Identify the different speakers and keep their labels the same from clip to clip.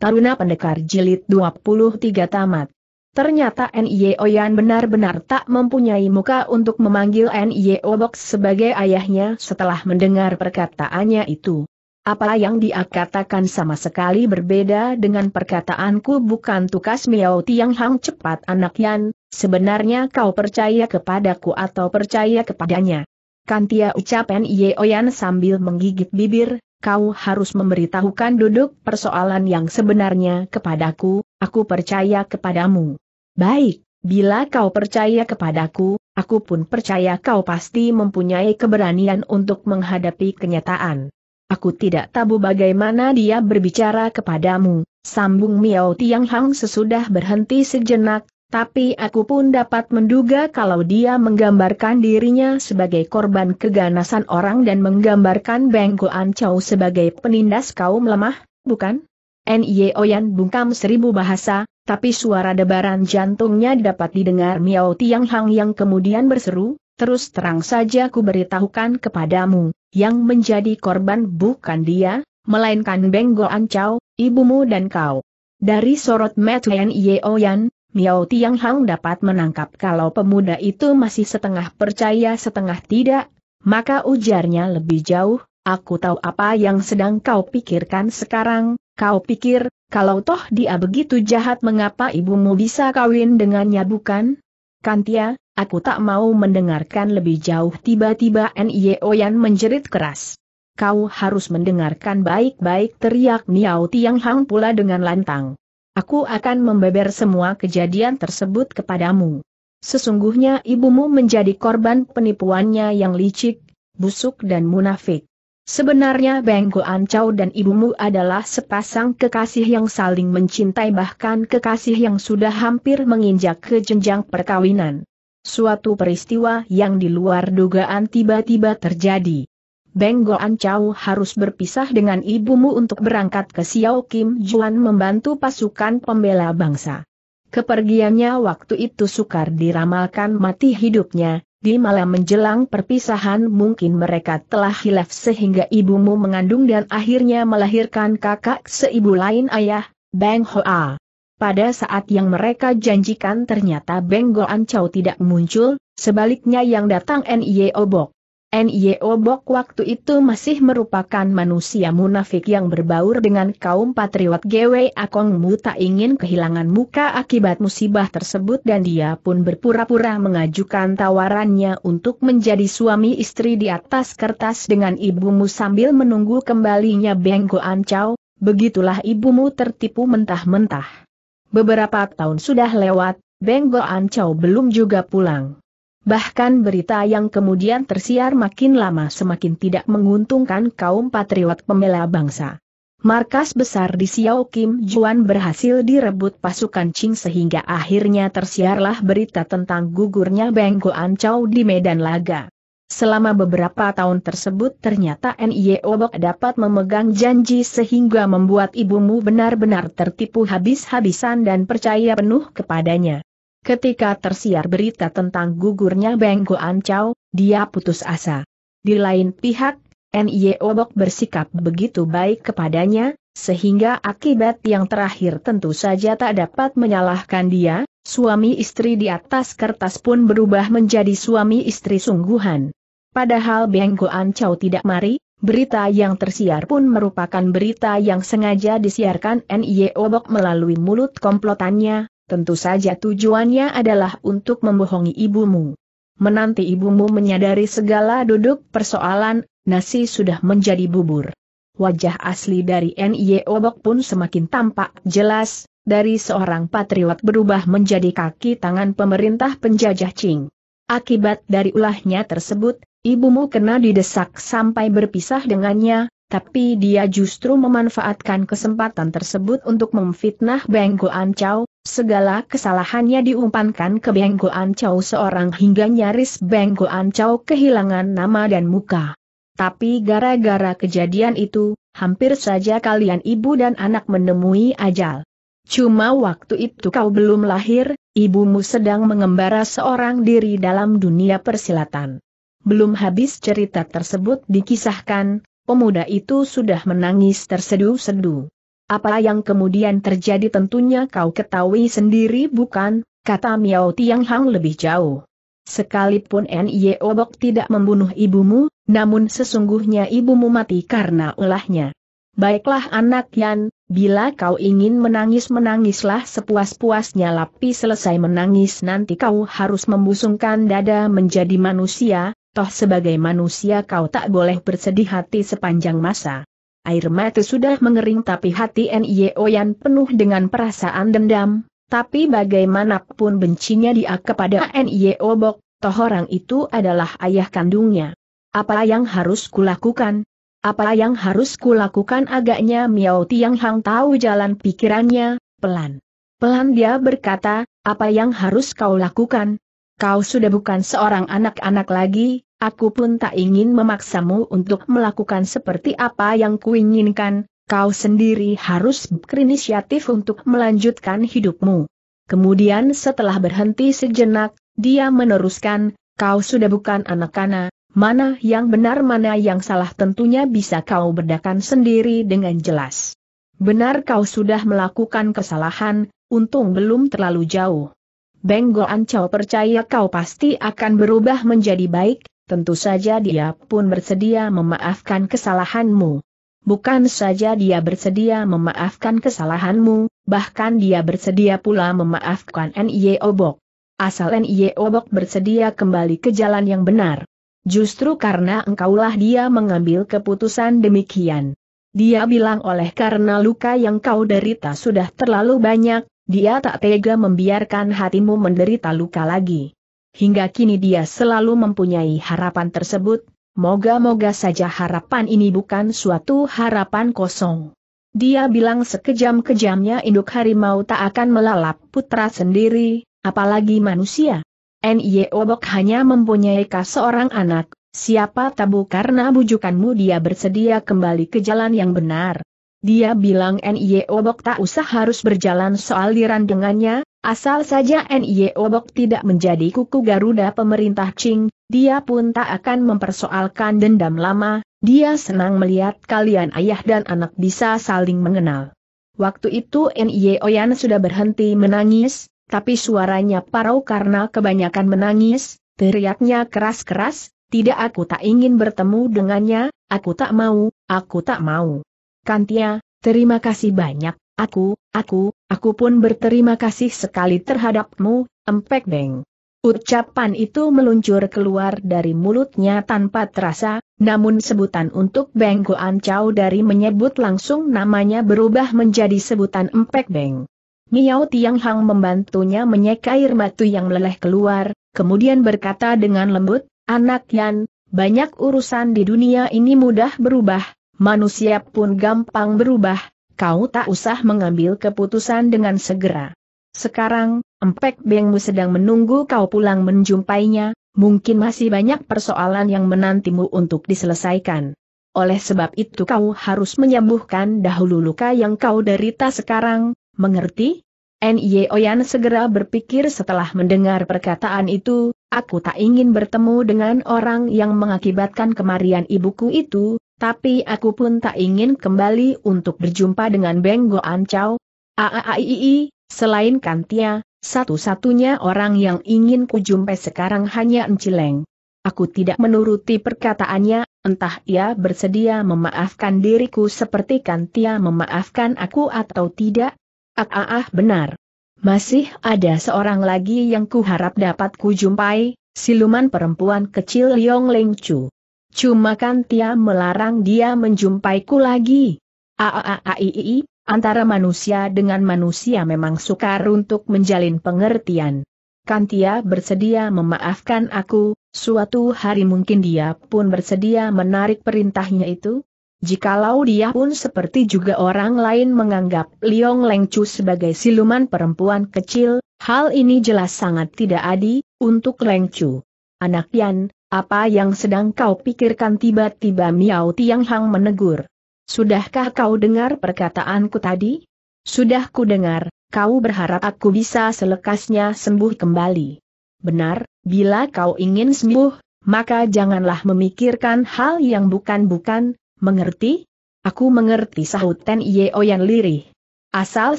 Speaker 1: Taruna Pendekar Jilid 23 tamat. Ternyata N.I.O. Yan benar-benar tak mempunyai muka untuk memanggil N.I.O. Box sebagai ayahnya setelah mendengar perkataannya itu. Apa yang dia katakan sama sekali berbeda dengan perkataanku bukan tukas Miao Tiang Hang cepat anak Yan, sebenarnya kau percaya kepadaku atau percaya kepadanya. Kan Tia ucap N.I.O. Oyan sambil menggigit bibir, kau harus memberitahukan duduk persoalan yang sebenarnya kepadaku, aku percaya kepadamu. Baik, bila kau percaya kepadaku, aku pun percaya kau pasti mempunyai keberanian untuk menghadapi kenyataan. Aku tidak tabu bagaimana dia berbicara kepadamu, sambung Miao Tiang Hang sesudah berhenti sejenak, tapi aku pun dapat menduga kalau dia menggambarkan dirinya sebagai korban keganasan orang dan menggambarkan Beng Goan sebagai penindas kaum lemah, bukan? N.Y.O. Oyan bungkam seribu bahasa, tapi suara debaran jantungnya dapat didengar Miao Tiang Hang yang kemudian berseru, terus terang saja ku beritahukan kepadamu, yang menjadi korban bukan dia, melainkan Beng Goan ibumu dan kau. Dari sorot Matt N.Y.O. Oyan, Miao Tiang Hang dapat menangkap kalau pemuda itu masih setengah percaya setengah tidak, maka ujarnya lebih jauh, aku tahu apa yang sedang kau pikirkan sekarang, kau pikir, kalau toh dia begitu jahat mengapa ibumu bisa kawin dengannya bukan? Kantia, aku tak mau mendengarkan lebih jauh tiba-tiba N.I.O. E Yan menjerit keras. Kau harus mendengarkan baik-baik teriak Miao Tiang Hang pula dengan lantang. Aku akan membeber semua kejadian tersebut kepadamu. Sesungguhnya ibumu menjadi korban penipuannya yang licik, busuk dan munafik. Sebenarnya Bengko Ancau dan ibumu adalah sepasang kekasih yang saling mencintai bahkan kekasih yang sudah hampir menginjak ke jenjang perkawinan. Suatu peristiwa yang di luar dugaan tiba-tiba terjadi. Beng Goan Chow harus berpisah dengan ibumu untuk berangkat ke Xiao Kim Juan membantu pasukan pembela bangsa. Kepergiannya waktu itu sukar diramalkan mati hidupnya, di malam menjelang perpisahan mungkin mereka telah hilaf sehingga ibumu mengandung dan akhirnya melahirkan kakak seibu lain ayah, Beng Hoa. Pada saat yang mereka janjikan ternyata Beng Goan Chow tidak muncul, sebaliknya yang datang N.I.O. Bok. NIO Bok waktu itu masih merupakan manusia munafik yang berbaur dengan kaum patriot GW Akong Mu tak ingin kehilangan muka akibat musibah tersebut dan dia pun berpura-pura mengajukan tawarannya untuk menjadi suami istri di atas kertas dengan ibumu sambil menunggu kembalinya Beng Ancau. begitulah ibumu tertipu mentah-mentah. Beberapa tahun sudah lewat, Beng Ancau belum juga pulang. Bahkan berita yang kemudian tersiar makin lama semakin tidak menguntungkan kaum patriot pembela bangsa. Markas besar di Xiao Kim Juan berhasil direbut pasukan Qing sehingga akhirnya tersiarlah berita tentang gugurnya Beng Ancau di Medan Laga. Selama beberapa tahun tersebut ternyata NIE Obok dapat memegang janji sehingga membuat ibumu benar-benar tertipu habis-habisan dan percaya penuh kepadanya. Ketika tersiar berita tentang gugurnya Beng Ancau, Chow, dia putus asa. Di lain pihak, Nye Obok bersikap begitu baik kepadanya, sehingga akibat yang terakhir tentu saja tak dapat menyalahkan dia, suami istri di atas kertas pun berubah menjadi suami istri sungguhan. Padahal Beng Ancau Chow tidak mari, berita yang tersiar pun merupakan berita yang sengaja disiarkan Nye Obok melalui mulut komplotannya, Tentu saja tujuannya adalah untuk membohongi ibumu. Menanti ibumu menyadari segala duduk persoalan, nasi sudah menjadi bubur. Wajah asli dari N.I.E. Obok pun semakin tampak jelas, dari seorang patriot berubah menjadi kaki tangan pemerintah penjajah Qing. Akibat dari ulahnya tersebut, ibumu kena didesak sampai berpisah dengannya, tapi dia justru memanfaatkan kesempatan tersebut untuk memfitnah Beng Goan Chow, Segala kesalahannya diumpankan ke bengkoan Ancau seorang hingga nyaris bengkoan Ancau kehilangan nama dan muka. Tapi gara-gara kejadian itu, hampir saja kalian ibu dan anak menemui ajal. Cuma waktu itu kau belum lahir, ibumu sedang mengembara seorang diri dalam dunia persilatan. Belum habis cerita tersebut dikisahkan, pemuda itu sudah menangis terseduh-seduh. Apa yang kemudian terjadi tentunya kau ketahui sendiri bukan, kata Miao Tiang Hang lebih jauh. Sekalipun Nye Obok tidak membunuh ibumu, namun sesungguhnya ibumu mati karena ulahnya. Baiklah anak Yan, bila kau ingin menangis-menangislah sepuas-puasnya Lapi selesai menangis nanti kau harus membusungkan dada menjadi manusia, toh sebagai manusia kau tak boleh bersedih hati sepanjang masa. Air mata sudah mengering tapi hati yang penuh dengan perasaan dendam, tapi bagaimanapun bencinya dia kepada Nyeobok, toh orang itu adalah ayah kandungnya. Apa yang harus kulakukan? Apa yang harus kulakukan agaknya Miao Tiang Hang tahu jalan pikirannya, pelan. Pelan dia berkata, apa yang harus kau lakukan? Kau sudah bukan seorang anak-anak lagi, Aku pun tak ingin memaksamu untuk melakukan seperti apa yang kuinginkan, kau sendiri harus berinisiatif untuk melanjutkan hidupmu. Kemudian setelah berhenti sejenak, dia meneruskan, kau sudah bukan anak-anak, mana yang benar mana yang salah tentunya bisa kau bedakan sendiri dengan jelas. Benar kau sudah melakukan kesalahan, untung belum terlalu jauh. Benggo Ancau percaya kau pasti akan berubah menjadi baik, tentu saja dia pun bersedia memaafkan kesalahanmu. Bukan saja dia bersedia memaafkan kesalahanmu, bahkan dia bersedia pula memaafkan N.I.E. Obok. Asal N.I.E. Obok bersedia kembali ke jalan yang benar. Justru karena engkaulah dia mengambil keputusan demikian. Dia bilang oleh karena luka yang kau derita sudah terlalu banyak, dia tak tega membiarkan hatimu menderita luka lagi. Hingga kini dia selalu mempunyai harapan tersebut, moga-moga saja harapan ini bukan suatu harapan kosong. Dia bilang sekejam-kejamnya induk harimau tak akan melalap putra sendiri, apalagi manusia. Nye Obok hanya mempunyai seorang anak, siapa tabu karena bujukanmu dia bersedia kembali ke jalan yang benar. Dia bilang NIE Obok tak usah harus berjalan soal dengannya, asal saja NIE Obok tidak menjadi kuku Garuda pemerintah Qing, dia pun tak akan mempersoalkan dendam lama, dia senang melihat kalian ayah dan anak bisa saling mengenal. Waktu itu NIE Oyan sudah berhenti menangis, tapi suaranya parau karena kebanyakan menangis, teriaknya keras-keras, tidak aku tak ingin bertemu dengannya, aku tak mau, aku tak mau. Kantia, terima kasih banyak, aku, aku, aku pun berterima kasih sekali terhadapmu, Empek Beng. Ucapan itu meluncur keluar dari mulutnya tanpa terasa, namun sebutan untuk Beng Goan Chow dari menyebut langsung namanya berubah menjadi sebutan Empek Beng. Miao Tiang Hang membantunya menyek air matu yang meleleh keluar, kemudian berkata dengan lembut, Anak Yan, banyak urusan di dunia ini mudah berubah, manusia pun gampang berubah, kau tak usah mengambil keputusan dengan segera. Sekarang, Empek Bengmu sedang menunggu kau pulang menjumpainya, mungkin masih banyak persoalan yang menantimu untuk diselesaikan. Oleh sebab itu kau harus menyembuhkan dahulu luka yang kau derita sekarang, mengerti? Nye Oyan segera berpikir setelah mendengar perkataan itu, aku tak ingin bertemu dengan orang yang mengakibatkan kemarian ibuku itu, tapi aku pun tak ingin kembali untuk berjumpa dengan Beng Ancau. Aaaii, selain Kantia, satu-satunya orang yang ingin kujumpai sekarang hanya Encileng. Aku tidak menuruti perkataannya, entah ia bersedia memaafkan diriku seperti Kantia memaafkan aku atau tidak. Aaah, benar. Masih ada seorang lagi yang kuharap dapat kujumpai, siluman perempuan kecil Yong Leng Chu. Cuma kan Tia melarang dia menjumpaiku lagi. Aaaii, antara manusia dengan manusia memang sukar untuk menjalin pengertian. Kan Tia bersedia memaafkan aku, suatu hari mungkin dia pun bersedia menarik perintahnya itu. Jikalau dia pun seperti juga orang lain menganggap Liong Lengcu sebagai siluman perempuan kecil, hal ini jelas sangat tidak adil untuk Lengcu. Anak Yan, apa yang sedang kau pikirkan tiba-tiba Miao Tiang Hang menegur. Sudahkah kau dengar perkataanku tadi? Sudah ku dengar, kau berharap aku bisa selekasnya sembuh kembali. Benar, bila kau ingin sembuh, maka janganlah memikirkan hal yang bukan-bukan, mengerti? Aku mengerti sahut Ten Yeo yang lirih. Asal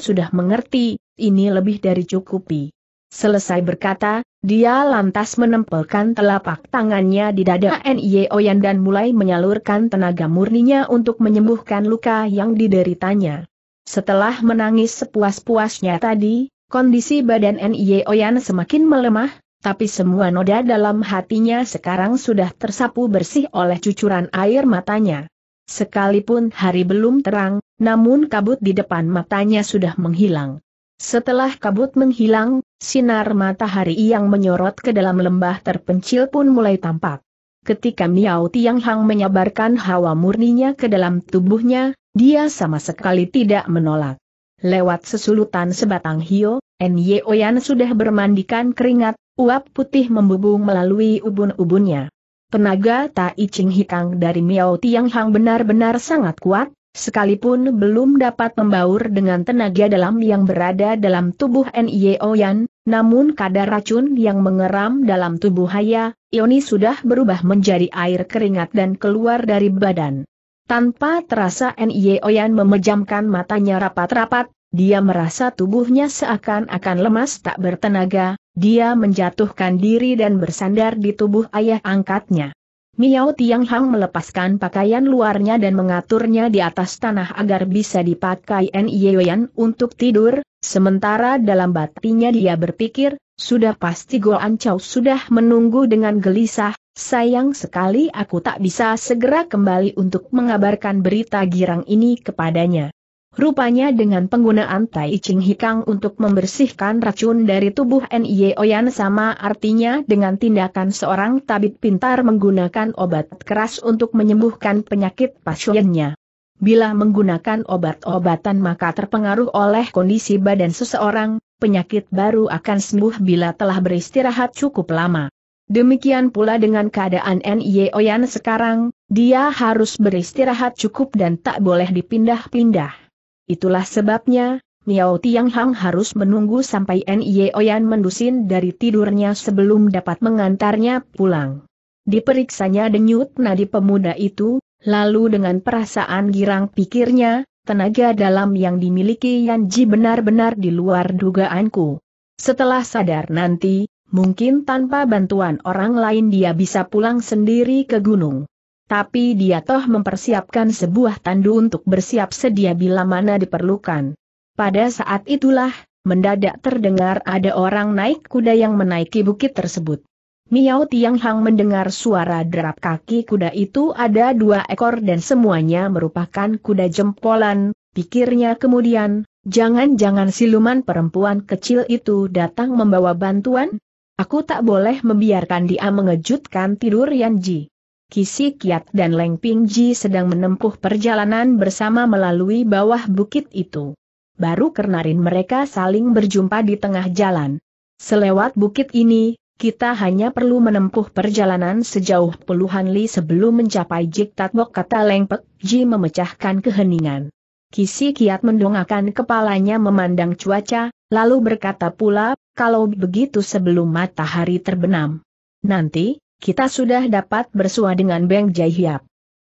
Speaker 1: sudah mengerti, ini lebih dari cukupi. Selesai berkata, dia lantas menempelkan telapak tangannya di dada Nye Yan dan mulai menyalurkan tenaga murninya untuk menyembuhkan luka yang dideritanya. Setelah menangis sepuas-puasnya tadi, kondisi badan Nye Yan semakin melemah, tapi semua noda dalam hatinya sekarang sudah tersapu bersih oleh cucuran air matanya. Sekalipun hari belum terang, namun kabut di depan matanya sudah menghilang. Setelah kabut menghilang, sinar matahari yang menyorot ke dalam lembah terpencil pun mulai tampak. Ketika Miao Tiang Hang menyabarkan hawa murninya ke dalam tubuhnya, dia sama sekali tidak menolak. Lewat sesulutan sebatang hio, Nye Oyan sudah bermandikan keringat, uap putih membubung melalui ubun-ubunnya. Tenaga Tai Ching Hikang dari Miao Tiang Hang benar-benar sangat kuat, Sekalipun belum dapat membaur dengan tenaga dalam yang berada dalam tubuh Nio Yan, namun kadar racun yang mengeram dalam tubuh Haya, Ioni sudah berubah menjadi air keringat dan keluar dari badan. Tanpa terasa Nio Yan memejamkan matanya rapat-rapat, dia merasa tubuhnya seakan-akan lemas tak bertenaga, dia menjatuhkan diri dan bersandar di tubuh ayah angkatnya. Miao Hang melepaskan pakaian luarnya dan mengaturnya di atas tanah agar bisa dipakai Yuan untuk tidur, sementara dalam batinya dia berpikir, sudah pasti Gol Chow sudah menunggu dengan gelisah, sayang sekali aku tak bisa segera kembali untuk mengabarkan berita girang ini kepadanya. Rupanya dengan penggunaan Tai Ching Hikang untuk membersihkan racun dari tubuh Nie Oyan sama artinya dengan tindakan seorang tabib pintar menggunakan obat keras untuk menyembuhkan penyakit pasiennya. Bila menggunakan obat-obatan maka terpengaruh oleh kondisi badan seseorang, penyakit baru akan sembuh bila telah beristirahat cukup lama. Demikian pula dengan keadaan Nie Oyan sekarang, dia harus beristirahat cukup dan tak boleh dipindah-pindah. Itulah sebabnya, Miao Tiang Hang harus menunggu sampai Nye Oyan mendusin dari tidurnya sebelum dapat mengantarnya pulang. Diperiksanya denyut nadi pemuda itu, lalu dengan perasaan girang pikirnya, tenaga dalam yang dimiliki Yanji benar-benar di luar dugaanku. Setelah sadar nanti, mungkin tanpa bantuan orang lain dia bisa pulang sendiri ke gunung tapi dia toh mempersiapkan sebuah tandu untuk bersiap sedia bila mana diperlukan. Pada saat itulah, mendadak terdengar ada orang naik kuda yang menaiki bukit tersebut. Miao Tiang Hang mendengar suara derap kaki kuda itu ada dua ekor dan semuanya merupakan kuda jempolan, pikirnya kemudian, jangan-jangan siluman perempuan kecil itu datang membawa bantuan? Aku tak boleh membiarkan dia mengejutkan tidur Yanji. Kisi Kiat dan Leng Ping Ji sedang menempuh perjalanan bersama melalui bawah bukit itu. Baru kernarin mereka saling berjumpa di tengah jalan. Selewat bukit ini, kita hanya perlu menempuh perjalanan sejauh puluhan li sebelum mencapai jiktatbok kata Leng Ji memecahkan keheningan. Kisi Kiat mendongakkan kepalanya memandang cuaca, lalu berkata pula, kalau begitu sebelum matahari terbenam. Nanti, kita sudah dapat bersua dengan Beng Jai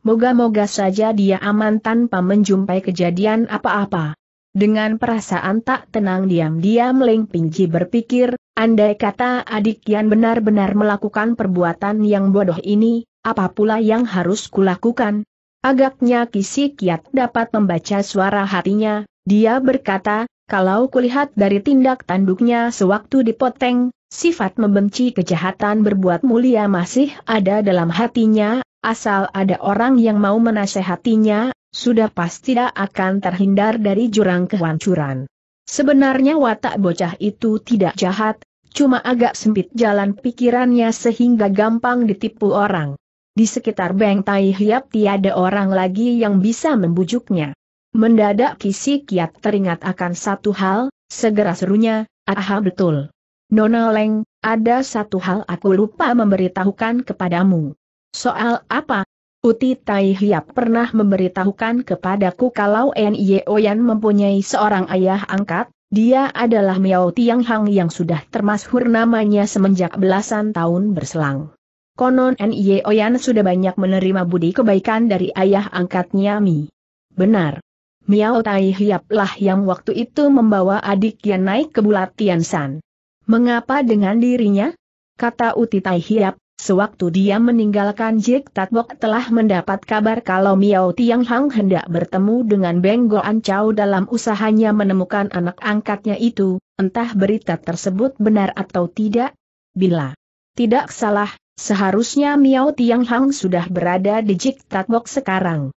Speaker 1: Moga-moga saja dia aman tanpa menjumpai kejadian apa-apa. Dengan perasaan tak tenang diam-diam Leng Pingji berpikir, andai kata adik Yan benar-benar melakukan perbuatan yang bodoh ini, apa pula yang harus kulakukan? Agaknya Kisi Kiat dapat membaca suara hatinya, dia berkata, kalau kulihat dari tindak tanduknya sewaktu dipoteng, sifat membenci kejahatan berbuat mulia masih ada dalam hatinya, asal ada orang yang mau menasehatinya, sudah pasti tidak akan terhindar dari jurang kehancuran. Sebenarnya watak bocah itu tidak jahat, cuma agak sempit jalan pikirannya sehingga gampang ditipu orang. Di sekitar Beng Tai Hiap tiada orang lagi yang bisa membujuknya. Mendadak Kisi Kiat teringat akan satu hal, segera serunya, aha betul. Nona Leng, ada satu hal aku lupa memberitahukan kepadamu. Soal apa? Uti Tai Hiap pernah memberitahukan kepadaku kalau Nye Oyan mempunyai seorang ayah angkat, dia adalah Miao Tiang Hang yang sudah termasuk namanya semenjak belasan tahun berselang. Konon Nye Oyan sudah banyak menerima budi kebaikan dari ayah angkatnya Mi. Benar, Miao Tai Hiap lah yang waktu itu membawa adik Yan naik ke bulat Tiansan. Mengapa dengan dirinya? Kata Uti Tai Hiap, sewaktu dia meninggalkan Jik Tatwok telah mendapat kabar kalau Miao Tiang Hang hendak bertemu dengan Beng Goan Chow dalam usahanya menemukan anak angkatnya itu, entah berita tersebut benar atau tidak. Bila tidak salah, seharusnya Miao Tiang Hang sudah berada di Jik Tatwok sekarang.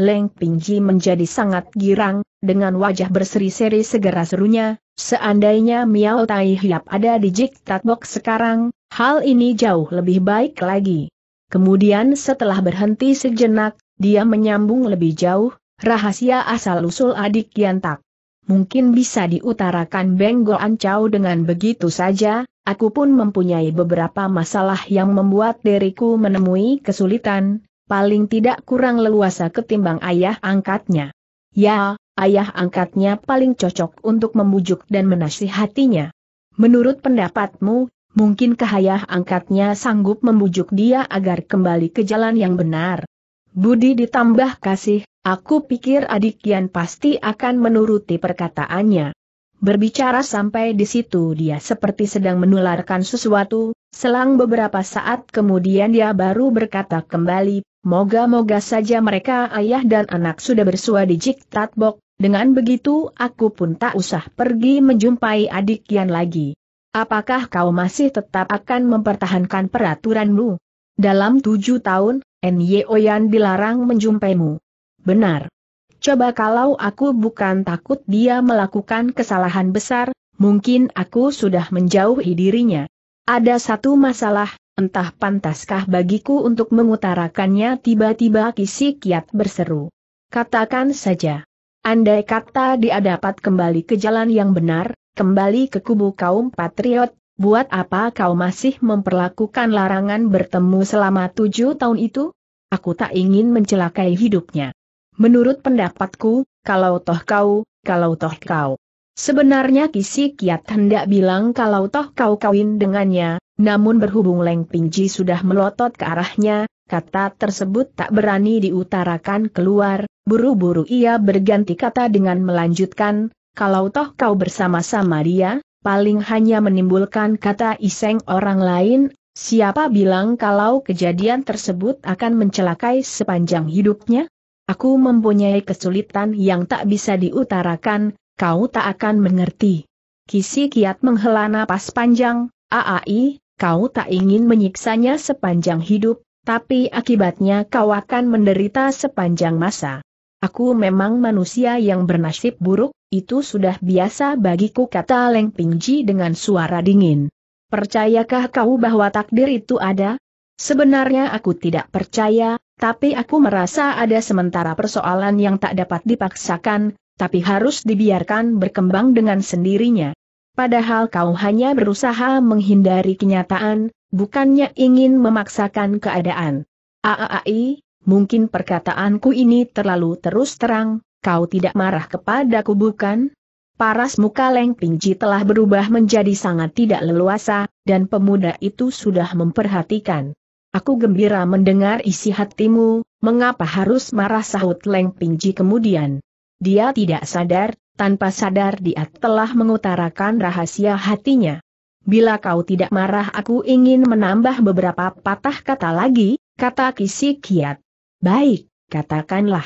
Speaker 1: Leng Pingji menjadi sangat girang, dengan wajah berseri-seri segera serunya, seandainya Miao Tai Hiap ada di Jiktat Box sekarang, hal ini jauh lebih baik lagi. Kemudian setelah berhenti sejenak, dia menyambung lebih jauh, rahasia asal-usul adik Yantak. Mungkin bisa diutarakan Benggol Ancau dengan begitu saja, aku pun mempunyai beberapa masalah yang membuat diriku menemui kesulitan, paling tidak kurang leluasa ketimbang ayah angkatnya. Ya, ayah angkatnya paling cocok untuk membujuk dan menasihatinya. Menurut pendapatmu, mungkinkah ayah angkatnya sanggup membujuk dia agar kembali ke jalan yang benar? Budi ditambah kasih, aku pikir adik Kian pasti akan menuruti perkataannya. Berbicara sampai di situ dia seperti sedang menularkan sesuatu, selang beberapa saat kemudian dia baru berkata kembali, Moga-moga saja mereka ayah dan anak sudah bersua di Jik Tatbok, dengan begitu aku pun tak usah pergi menjumpai adik Kian lagi. Apakah kau masih tetap akan mempertahankan peraturanmu? Dalam tujuh tahun, Nye Oyan dilarang menjumpaimu. Benar. Coba kalau aku bukan takut dia melakukan kesalahan besar, mungkin aku sudah menjauhi dirinya. Ada satu masalah, Entah pantaskah bagiku untuk mengutarakannya tiba-tiba Kisi Kiat berseru. Katakan saja. Andai kata dia dapat kembali ke jalan yang benar, kembali ke kubu kaum patriot, buat apa kau masih memperlakukan larangan bertemu selama tujuh tahun itu? Aku tak ingin mencelakai hidupnya. Menurut pendapatku, kalau toh kau, kalau toh kau. Sebenarnya Kisi Kiat hendak bilang kalau toh kau kawin dengannya, namun berhubung Leng Pingji sudah melotot ke arahnya, kata tersebut tak berani diutarakan keluar, buru-buru ia berganti kata dengan melanjutkan, kalau toh kau bersama-sama dia, paling hanya menimbulkan kata iseng orang lain, siapa bilang kalau kejadian tersebut akan mencelakai sepanjang hidupnya? Aku mempunyai kesulitan yang tak bisa diutarakan, kau tak akan mengerti. Kisi kiat menghela napas panjang, aai, Kau tak ingin menyiksanya sepanjang hidup, tapi akibatnya kau akan menderita sepanjang masa. Aku memang manusia yang bernasib buruk, itu sudah biasa bagiku kata Leng Pingji dengan suara dingin. Percayakah kau bahwa takdir itu ada? Sebenarnya aku tidak percaya, tapi aku merasa ada sementara persoalan yang tak dapat dipaksakan, tapi harus dibiarkan berkembang dengan sendirinya. Padahal kau hanya berusaha menghindari kenyataan, bukannya ingin memaksakan keadaan. Aaai, mungkin perkataanku ini terlalu terus terang, kau tidak marah kepadaku bukan? Paras muka Leng Pingji telah berubah menjadi sangat tidak leluasa, dan pemuda itu sudah memperhatikan. Aku gembira mendengar isi hatimu, mengapa harus marah sahut Leng Pingji kemudian. Dia tidak sadar, tanpa sadar dia telah mengutarakan rahasia hatinya. Bila kau tidak marah aku ingin menambah beberapa patah kata lagi, kata Kisi Kiat. Baik, katakanlah.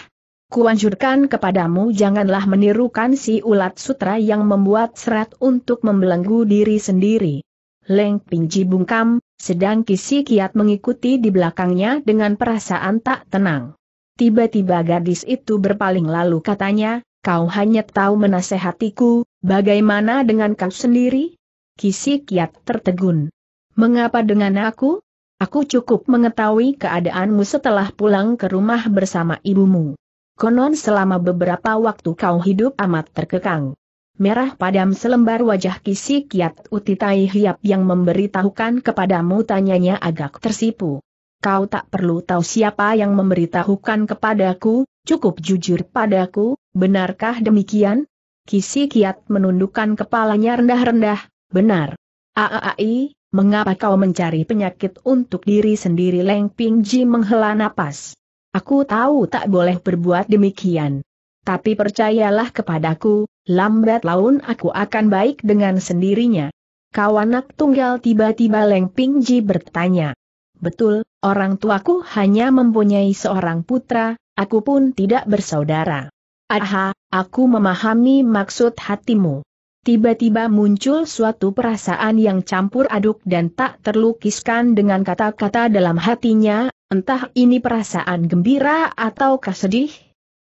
Speaker 1: Kuanjurkan kepadamu janganlah menirukan si ulat sutra yang membuat serat untuk membelenggu diri sendiri. Leng Pinji bungkam, sedang Kisi Kiat mengikuti di belakangnya dengan perasaan tak tenang. Tiba-tiba gadis itu berpaling lalu katanya, kau hanya tahu menasehatiku, bagaimana dengan kau sendiri? Kisik Yat tertegun. Mengapa dengan aku? Aku cukup mengetahui keadaanmu setelah pulang ke rumah bersama ibumu. Konon selama beberapa waktu kau hidup amat terkekang. Merah padam selembar wajah Kisik Yat Utitai Hiap yang memberitahukan kepadamu tanyanya agak tersipu. Kau tak perlu tahu siapa yang memberitahukan kepadaku, cukup jujur padaku, Benarkah demikian? Kisi Kiat menundukkan kepalanya rendah-rendah, benar. Aai, mengapa kau mencari penyakit untuk diri sendiri Leng Ping Ji menghela napas. Aku tahu tak boleh berbuat demikian. Tapi percayalah kepadaku, lambat laun aku akan baik dengan sendirinya. Kau anak tunggal tiba-tiba Leng Ping Ji bertanya. Betul, orang tuaku hanya mempunyai seorang putra, aku pun tidak bersaudara. Aha, aku memahami maksud hatimu. Tiba-tiba muncul suatu perasaan yang campur aduk dan tak terlukiskan dengan kata-kata dalam hatinya, entah ini perasaan gembira atau sedih.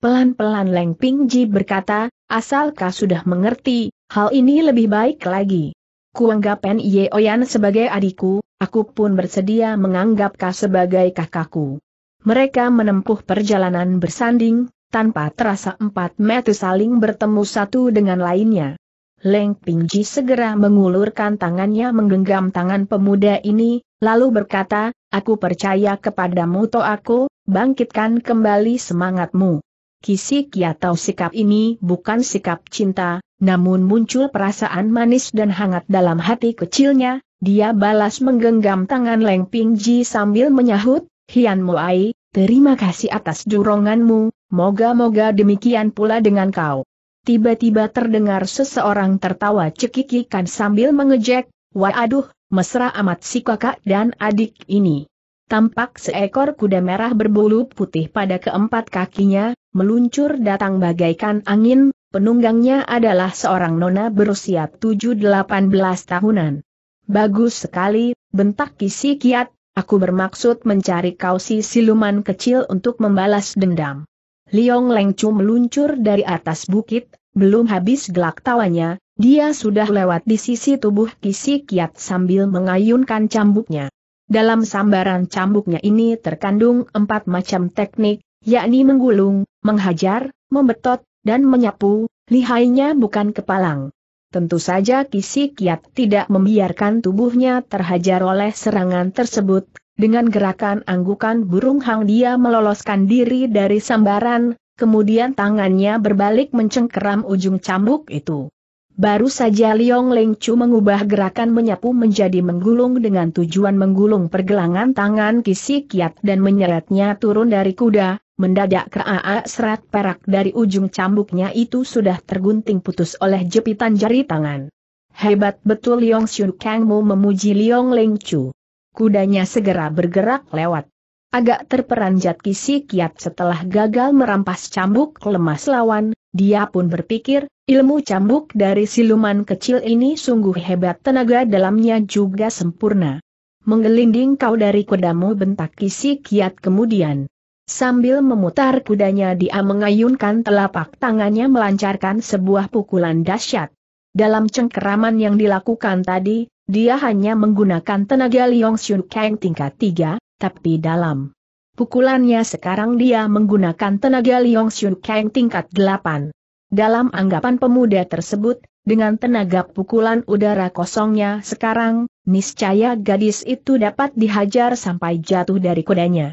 Speaker 1: Pelan-pelan Leng Pingji berkata, asalkah sudah mengerti, hal ini lebih baik lagi. Kuanggap Pen Oyan sebagai adikku, aku pun bersedia menganggap sebagai kakakku. Mereka menempuh perjalanan bersanding, tanpa terasa empat mata saling bertemu satu dengan lainnya. Leng Pingji segera mengulurkan tangannya menggenggam tangan pemuda ini, lalu berkata, Aku percaya kepadamu aku, bangkitkan kembali semangatmu. Kisik atau sikap ini bukan sikap cinta, namun muncul perasaan manis dan hangat dalam hati kecilnya, dia balas menggenggam tangan Leng Pingji sambil menyahut, Hian Muai, Terima kasih atas doronganmu, moga-moga demikian pula dengan kau. Tiba-tiba terdengar seseorang tertawa cekikikan sambil mengejek, waduh, mesra amat si kakak dan adik ini. Tampak seekor kuda merah berbulu putih pada keempat kakinya, meluncur datang bagaikan angin, penunggangnya adalah seorang nona berusia 7-18 tahunan. Bagus sekali, bentak kisi kiat, Aku bermaksud mencari kau si siluman kecil untuk membalas dendam. Liong Lengcu meluncur dari atas bukit, belum habis gelak tawanya, dia sudah lewat di sisi tubuh Kisi Kiat sambil mengayunkan cambuknya. Dalam sambaran cambuknya ini terkandung empat macam teknik, yakni menggulung, menghajar, membetot, dan menyapu, lihainya bukan kepalang. Tentu saja Kisi Kiat tidak membiarkan tubuhnya terhajar oleh serangan tersebut, dengan gerakan anggukan burung hang dia meloloskan diri dari sambaran, kemudian tangannya berbalik mencengkeram ujung cambuk itu. Baru saja Liong Leng Chu mengubah gerakan menyapu menjadi menggulung dengan tujuan menggulung pergelangan tangan Kisi Kiat dan menyeretnya turun dari kuda, Mendadak keraa serat perak dari ujung cambuknya itu sudah tergunting putus oleh jepitan jari tangan. Hebat betul Liong Xiu Kangmu memuji Liong Leng Chu. Kudanya segera bergerak lewat. Agak terperanjat kisi kiat setelah gagal merampas cambuk lemas lawan, dia pun berpikir, ilmu cambuk dari siluman kecil ini sungguh hebat tenaga dalamnya juga sempurna. Menggelinding kau dari kudamu bentak kisi kiat kemudian. Sambil memutar kudanya dia mengayunkan telapak tangannya melancarkan sebuah pukulan dahsyat. Dalam cengkeraman yang dilakukan tadi, dia hanya menggunakan tenaga Liong Xiu Kang tingkat 3, tapi dalam pukulannya sekarang dia menggunakan tenaga Liong Xiu Kang tingkat 8. Dalam anggapan pemuda tersebut, dengan tenaga pukulan udara kosongnya sekarang, niscaya gadis itu dapat dihajar sampai jatuh dari kudanya.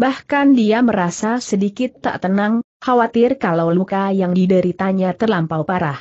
Speaker 1: Bahkan dia merasa sedikit tak tenang, khawatir kalau luka yang dideritanya terlampau parah.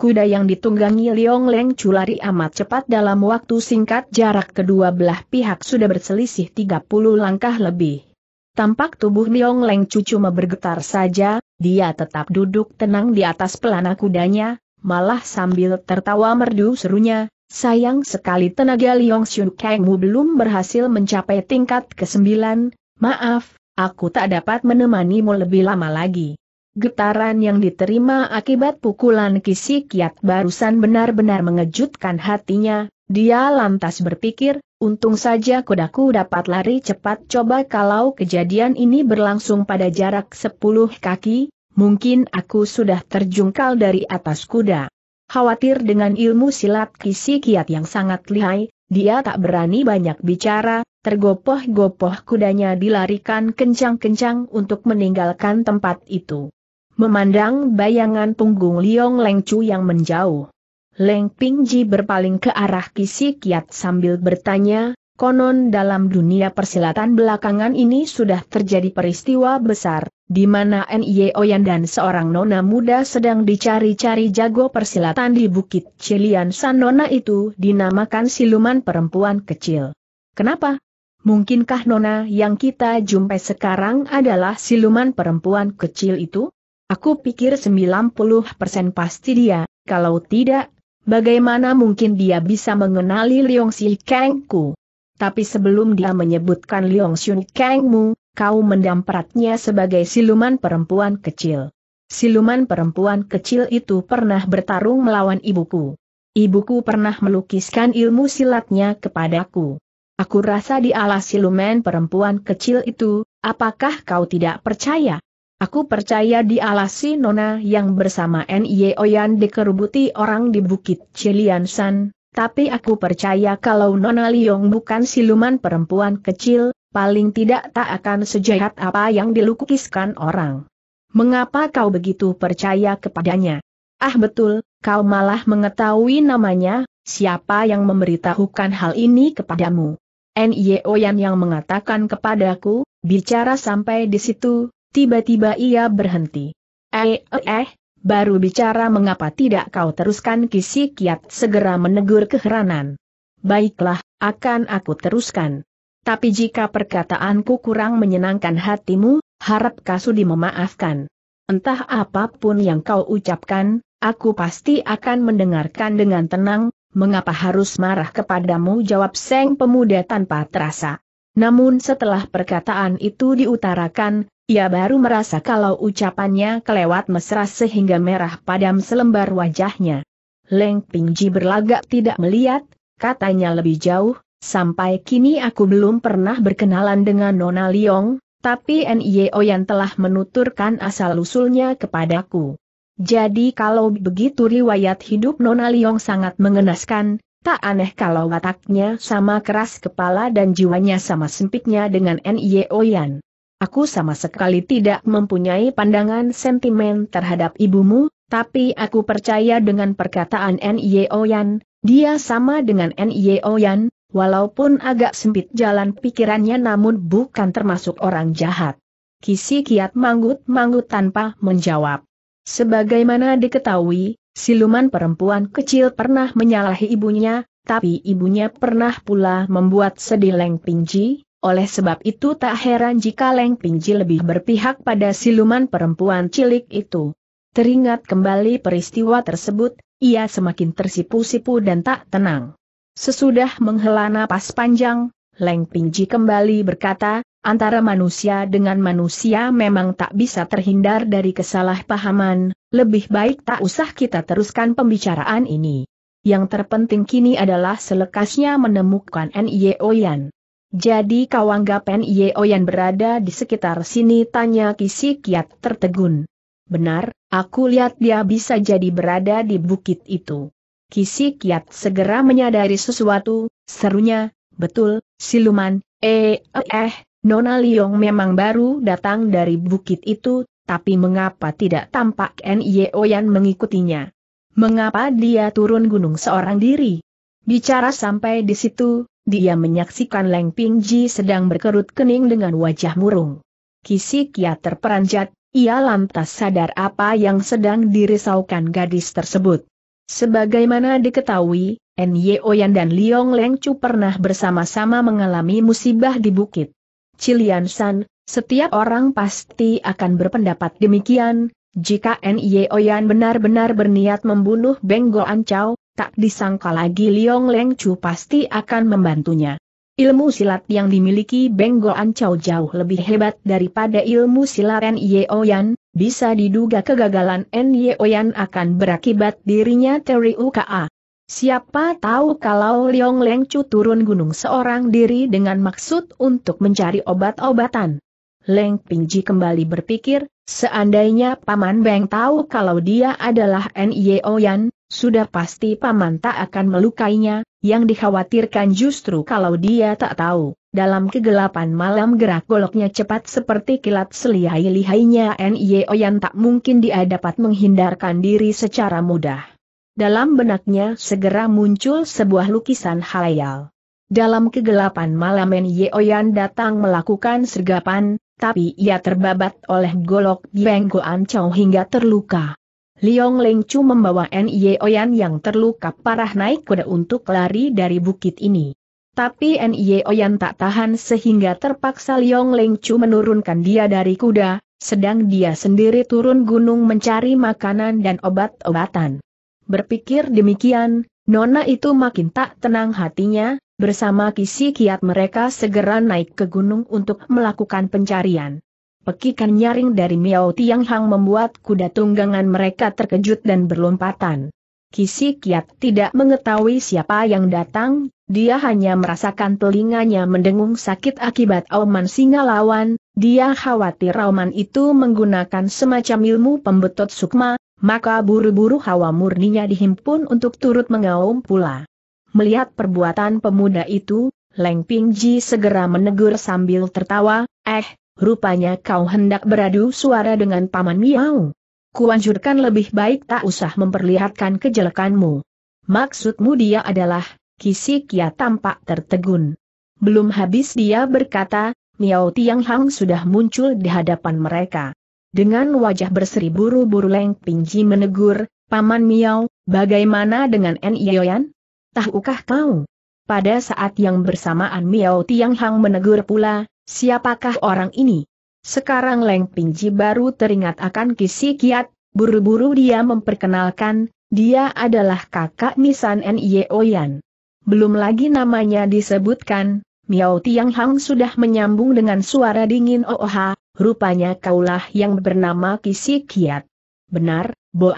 Speaker 1: Kuda yang ditunggangi Liong Leng Chu lari amat cepat dalam waktu singkat jarak kedua belah pihak sudah berselisih 30 langkah lebih. Tampak tubuh Liong Leng Chu cuma bergetar saja, dia tetap duduk tenang di atas pelana kudanya, malah sambil tertawa merdu serunya, sayang sekali tenaga Liong Xiu Kengmu belum berhasil mencapai tingkat ke-9, Maaf, aku tak dapat menemanimu lebih lama lagi. Getaran yang diterima akibat pukulan kisi kiat barusan benar-benar mengejutkan hatinya, dia lantas berpikir, untung saja kudaku dapat lari cepat coba kalau kejadian ini berlangsung pada jarak 10 kaki, mungkin aku sudah terjungkal dari atas kuda. Khawatir dengan ilmu silat kisi kiat yang sangat lihai, dia tak berani banyak bicara, tergopoh-gopoh kudanya dilarikan kencang-kencang untuk meninggalkan tempat itu. Memandang bayangan punggung Liong Lengcu yang menjauh. Leng Pingji berpaling ke arah Kisi Kiat sambil bertanya, konon dalam dunia persilatan belakangan ini sudah terjadi peristiwa besar, di mana N.I.E. Oyan dan seorang nona muda sedang dicari-cari jago persilatan di Bukit Cilian San nona itu dinamakan siluman perempuan kecil. Kenapa? Mungkinkah Nona yang kita jumpai sekarang adalah siluman perempuan kecil itu? Aku pikir 90% pasti dia, kalau tidak, bagaimana mungkin dia bisa mengenali Liong Si Kengku? Tapi sebelum dia menyebutkan Liong Kang Kengmu, kau mendampratnya sebagai siluman perempuan kecil. Siluman perempuan kecil itu pernah bertarung melawan ibuku. Ibuku pernah melukiskan ilmu silatnya kepadaku. Aku rasa di alas siluman perempuan kecil itu, apakah kau tidak percaya? Aku percaya di alas si Nona yang bersama Nye Oyan dikerubuti orang di Bukit Ciliansan, tapi aku percaya kalau Nona Liong bukan siluman perempuan kecil, paling tidak tak akan sejahat apa yang dilukiskan orang. Mengapa kau begitu percaya kepadanya? Ah betul, kau malah mengetahui namanya, siapa yang memberitahukan hal ini kepadamu. NIO Yan yang mengatakan kepadaku, bicara sampai di situ, tiba-tiba ia berhenti. Eh, eh, eh, baru bicara mengapa tidak kau teruskan kisi kiat segera menegur keheranan. Baiklah, akan aku teruskan. Tapi jika perkataanku kurang menyenangkan hatimu, harap Kasudi memaafkan. Entah apapun yang kau ucapkan, aku pasti akan mendengarkan dengan tenang, mengapa harus marah kepadamu jawab Seng pemuda tanpa terasa. Namun setelah perkataan itu diutarakan, ia baru merasa kalau ucapannya kelewat mesra sehingga merah padam selembar wajahnya. Leng Pingji berlagak tidak melihat, katanya lebih jauh, sampai kini aku belum pernah berkenalan dengan Nona Liong, tapi NIO yang telah menuturkan asal-usulnya kepadaku. Jadi kalau begitu riwayat hidup Nona Liong sangat mengenaskan, tak aneh kalau wataknya sama keras kepala dan jiwanya sama sempitnya dengan N.I.E. Oyan. Aku sama sekali tidak mempunyai pandangan sentimen terhadap ibumu, tapi aku percaya dengan perkataan N.I.E. Oyan, dia sama dengan N.I.E. Oyan, walaupun agak sempit jalan pikirannya namun bukan termasuk orang jahat. Kisi kiat manggut-manggut tanpa menjawab. Sebagaimana diketahui, siluman perempuan kecil pernah menyalahi ibunya, tapi ibunya pernah pula membuat sedih Leng Pingji, oleh sebab itu tak heran jika Leng Pingji lebih berpihak pada siluman perempuan cilik itu. Teringat kembali peristiwa tersebut, ia semakin tersipu-sipu dan tak tenang. Sesudah menghela napas panjang, Leng Pingji kembali berkata, antara manusia dengan manusia memang tak bisa terhindar dari kesalahpahaman, lebih baik tak usah kita teruskan pembicaraan ini. Yang terpenting kini adalah selekasnya menemukan Nye Oyan. Jadi kau anggap Oyan berada di sekitar sini tanya Kisi Kiat tertegun. Benar, aku lihat dia bisa jadi berada di bukit itu. Kisi Kiat segera menyadari sesuatu, serunya, betul, siluman, eh, eh, eh, Nona Liong memang baru datang dari bukit itu, tapi mengapa tidak tampak N.Y.O. Yan mengikutinya? Mengapa dia turun gunung seorang diri? Bicara sampai di situ, dia menyaksikan Leng Ping Ji sedang berkerut kening dengan wajah murung. Kisik ya terperanjat, ia lantas sadar apa yang sedang dirisaukan gadis tersebut. Sebagaimana diketahui, N.Y.O. Yan dan Liong Leng Chu pernah bersama-sama mengalami musibah di bukit. Cilian San, setiap orang pasti akan berpendapat demikian, jika N.Y. Oyan benar-benar berniat membunuh Benggo Ancau, tak disangka lagi Liong Leng Chu pasti akan membantunya. Ilmu silat yang dimiliki Benggo Ancau jauh lebih hebat daripada ilmu silat N.Y. Oyan, bisa diduga kegagalan N.Y. Oyan akan berakibat dirinya Teri UKA. Siapa tahu kalau Liong Leng Chu turun gunung seorang diri dengan maksud untuk mencari obat-obatan. Leng Pingji kembali berpikir, seandainya Paman Beng tahu kalau dia adalah N.I.O. Yan, sudah pasti Paman tak akan melukainya, yang dikhawatirkan justru kalau dia tak tahu. Dalam kegelapan malam gerak goloknya cepat seperti kilat selihai-lihainya N.I.O. Oyan tak mungkin dia dapat menghindarkan diri secara mudah. Dalam benaknya segera muncul sebuah lukisan halayal. Dalam kegelapan malam Men Yeoyan datang melakukan sergapan, tapi ia terbabat oleh golok Beng Goan Chow hingga terluka. Liong Leng Chu membawa N. Yeoyan yang terluka parah naik kuda untuk lari dari bukit ini. Tapi N. Yeoyan tak tahan sehingga terpaksa Liong Leng Chu menurunkan dia dari kuda, sedang dia sendiri turun gunung mencari makanan dan obat-obatan. Berpikir demikian, Nona itu makin tak tenang hatinya, bersama kisi kiat mereka segera naik ke gunung untuk melakukan pencarian. Pekikan nyaring dari Miao Tiang Hang membuat kuda tunggangan mereka terkejut dan berlompatan. Kisi kiat tidak mengetahui siapa yang datang, dia hanya merasakan telinganya mendengung sakit akibat auman singa lawan, dia khawatir auman itu menggunakan semacam ilmu pembetot sukma, maka buru-buru hawa murninya dihimpun untuk turut mengaum pula. Melihat perbuatan pemuda itu, Leng Pingji segera menegur sambil tertawa, eh, rupanya kau hendak beradu suara dengan Paman Miao. Kuanjurkan lebih baik tak usah memperlihatkan kejelekanmu. Maksudmu dia adalah, Kisi kia tampak tertegun. Belum habis dia berkata, Miao Tianghang sudah muncul di hadapan mereka. Dengan wajah berseri buru-buru Leng Pingji menegur, Paman Miao, bagaimana dengan Nioyan? Tahukah kau? Pada saat yang bersamaan Miao Tiang Hang menegur pula, siapakah orang ini? Sekarang Leng Pingji baru teringat akan kisi kiat, buru-buru dia memperkenalkan, dia adalah kakak Nisan Nioyan. Belum lagi namanya disebutkan, Miao Tiang Hang sudah menyambung dengan suara dingin Ooha, oh, oh, rupanya kaulah yang bernama Kisi Kiat. Benar, Bo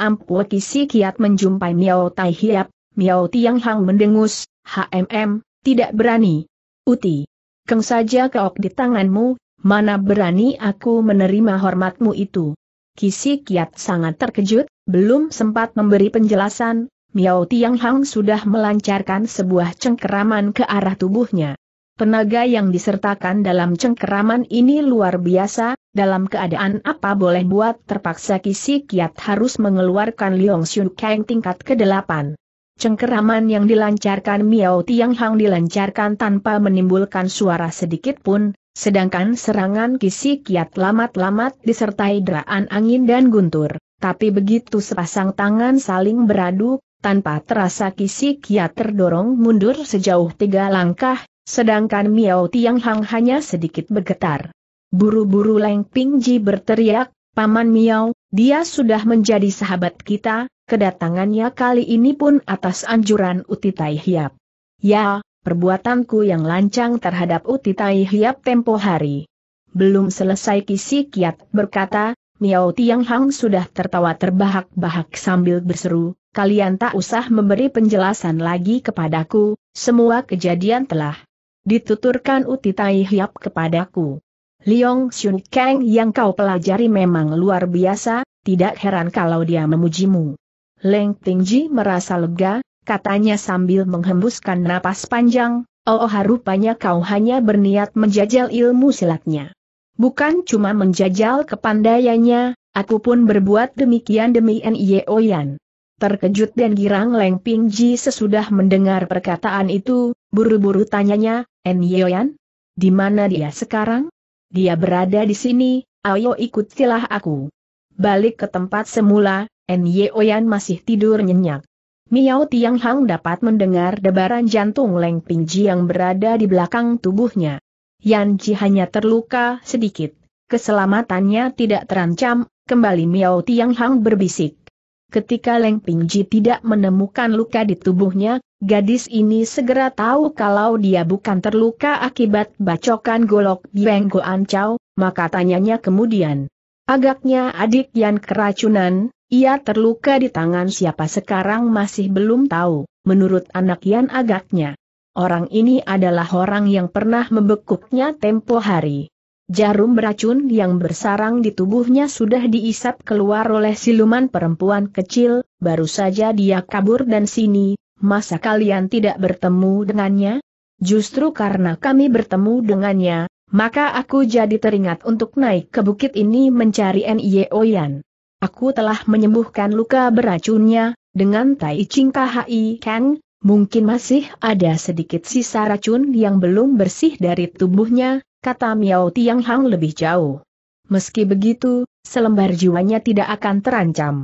Speaker 1: Kisi Kiat menjumpai Miao Tai Hiap, Miao Tiang Hang mendengus, HMM, tidak berani. Uti, keng saja keok di tanganmu, mana berani aku menerima hormatmu itu. Kisi Kiat sangat terkejut, belum sempat memberi penjelasan, Miao Tiang Hang sudah melancarkan sebuah cengkeraman ke arah tubuhnya. Tenaga yang disertakan dalam cengkeraman ini luar biasa, dalam keadaan apa boleh buat terpaksa Kisi Kiat harus mengeluarkan Liong Xiu Kang tingkat ke-8. Cengkeraman yang dilancarkan Miao Tiang Hang dilancarkan tanpa menimbulkan suara sedikit pun, sedangkan serangan Kisi Kiat lamat-lamat disertai deraan angin dan guntur. Tapi begitu sepasang tangan saling beradu, tanpa terasa Kisi Kiat terdorong mundur sejauh tiga langkah, Sedangkan Miao Tiang Hang hanya sedikit bergetar. Buru-buru Leng Ping Ji berteriak, Paman Miao, dia sudah menjadi sahabat kita, kedatangannya kali ini pun atas anjuran Uti Tai Hiap. Ya, perbuatanku yang lancang terhadap Uti Tai Hiap tempo hari. Belum selesai kisi kiat berkata, Miao Tiang Hang sudah tertawa terbahak-bahak sambil berseru, kalian tak usah memberi penjelasan lagi kepadaku, semua kejadian telah Dituturkan Uti Tai Hiap kepadaku. Liong Xun Kang yang kau pelajari memang luar biasa, tidak heran kalau dia memujimu. Leng Tingji merasa lega, katanya sambil menghembuskan napas panjang, oh, oh rupanya kau hanya berniat menjajal ilmu silatnya. Bukan cuma menjajal kepandaiannya, aku pun berbuat demikian demi Nye Yan. Terkejut dan girang Leng Ping Ji sesudah mendengar perkataan itu, buru-buru tanyanya, En Yoyan? Di mana dia sekarang? Dia berada di sini, ayo ikutilah aku. Balik ke tempat semula, En Yoyan masih tidur nyenyak. Miao Tiang Hang dapat mendengar debaran jantung Leng Ping Ji yang berada di belakang tubuhnya. Yan Ji hanya terluka sedikit, keselamatannya tidak terancam, kembali Miao Tiang Hang berbisik. Ketika Leng Pingji tidak menemukan luka di tubuhnya, gadis ini segera tahu kalau dia bukan terluka akibat bacokan golok Bieng Goan Chow, maka tanyanya kemudian. Agaknya adik Yan keracunan, ia terluka di tangan siapa sekarang masih belum tahu, menurut anak Yan agaknya. Orang ini adalah orang yang pernah membekuknya tempo hari. Jarum beracun yang bersarang di tubuhnya sudah diisap keluar oleh siluman perempuan kecil, baru saja dia kabur dan sini, masa kalian tidak bertemu dengannya? Justru karena kami bertemu dengannya, maka aku jadi teringat untuk naik ke bukit ini mencari Oyan. Aku telah menyembuhkan luka beracunnya, dengan Tai Ching Hai Kang, mungkin masih ada sedikit sisa racun yang belum bersih dari tubuhnya, kata Miao Tiang Hang lebih jauh. Meski begitu, selembar jiwanya tidak akan terancam.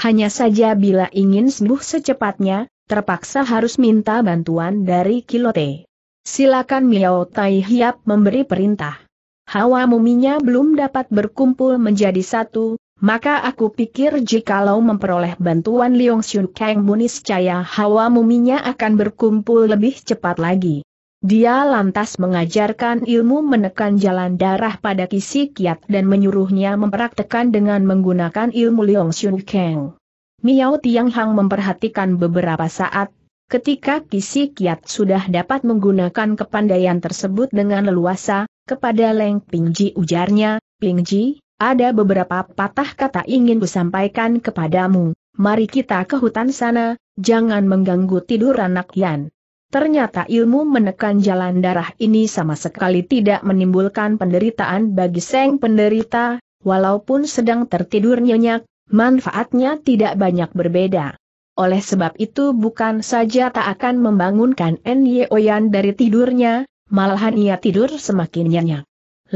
Speaker 1: Hanya saja bila ingin sembuh secepatnya, terpaksa harus minta bantuan dari Kilote. Silakan Miao Tai Hiap memberi perintah. Hawa muminya belum dapat berkumpul menjadi satu, maka aku pikir jikalau memperoleh bantuan Liong Xiu Kang Munis Caya hawa muminya akan berkumpul lebih cepat lagi. Dia lantas mengajarkan ilmu menekan jalan darah pada Kisi Kiat dan menyuruhnya mempraktekan dengan menggunakan ilmu Leong Xiong Kang. Miao Tiang Hang memperhatikan beberapa saat, ketika Kisi Kiat sudah dapat menggunakan kepandaian tersebut dengan leluasa, kepada Leng Pingji ujarnya, Pingji, ada beberapa patah kata ingin kusampaikan kepadamu, mari kita ke hutan sana, jangan mengganggu tidur anak Yan. Ternyata ilmu menekan jalan darah ini sama sekali tidak menimbulkan penderitaan bagi Seng penderita, walaupun sedang tertidur nyenyak, manfaatnya tidak banyak berbeda. Oleh sebab itu bukan saja tak akan membangunkan Oyan dari tidurnya, malahan ia tidur semakin nyenyak.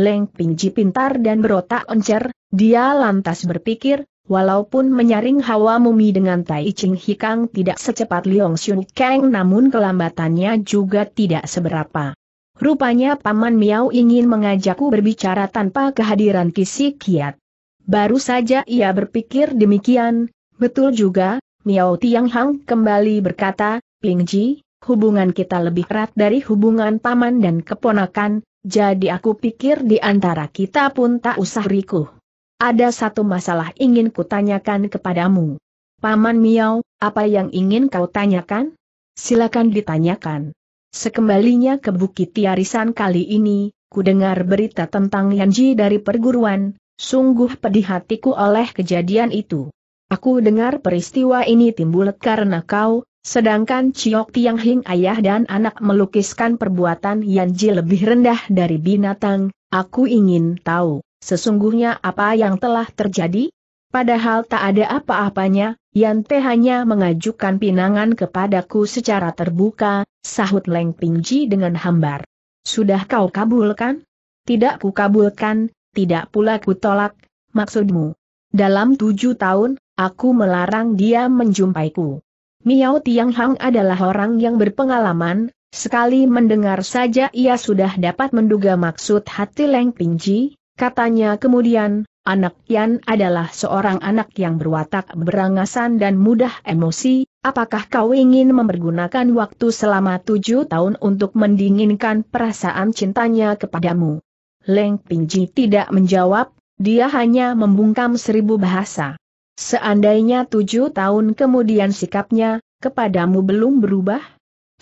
Speaker 1: Leng Pingji pintar dan berotak encer, dia lantas berpikir, Walaupun menyaring hawa mumi dengan Tai Ching Hikang tidak secepat Liong Xun Kang namun kelambatannya juga tidak seberapa. Rupanya Paman Miao ingin mengajakku berbicara tanpa kehadiran Kisi Kiat. Baru saja ia berpikir demikian, betul juga, Miao Tiang Hang kembali berkata, Ping Ji, hubungan kita lebih erat dari hubungan paman dan keponakan, jadi aku pikir di antara kita pun tak usah rikuh ada satu masalah ingin kutanyakan kepadamu. Paman Miao, apa yang ingin kau tanyakan? Silakan ditanyakan. Sekembalinya ke Bukit Tiarisan kali ini, ku dengar berita tentang Yanji dari perguruan, sungguh pedih hatiku oleh kejadian itu. Aku dengar peristiwa ini timbul karena kau, sedangkan Ciok Tiang Hing ayah dan anak melukiskan perbuatan Yanji lebih rendah dari binatang, aku ingin tahu. Sesungguhnya apa yang telah terjadi? Padahal tak ada apa-apanya, Yante hanya mengajukan pinangan kepadaku secara terbuka, sahut Leng Pingji dengan hambar. Sudah kau kabulkan? Tidak ku kabulkan, tidak pula ku tolak, maksudmu. Dalam tujuh tahun, aku melarang dia menjumpaiku. Miao Tiang Hang adalah orang yang berpengalaman, sekali mendengar saja ia sudah dapat menduga maksud hati Leng Pingji, Katanya kemudian, anak Yan adalah seorang anak yang berwatak berangasan dan mudah emosi, apakah kau ingin mempergunakan waktu selama tujuh tahun untuk mendinginkan perasaan cintanya kepadamu? Leng Pingji tidak menjawab, dia hanya membungkam seribu bahasa. Seandainya tujuh tahun kemudian sikapnya, kepadamu belum berubah?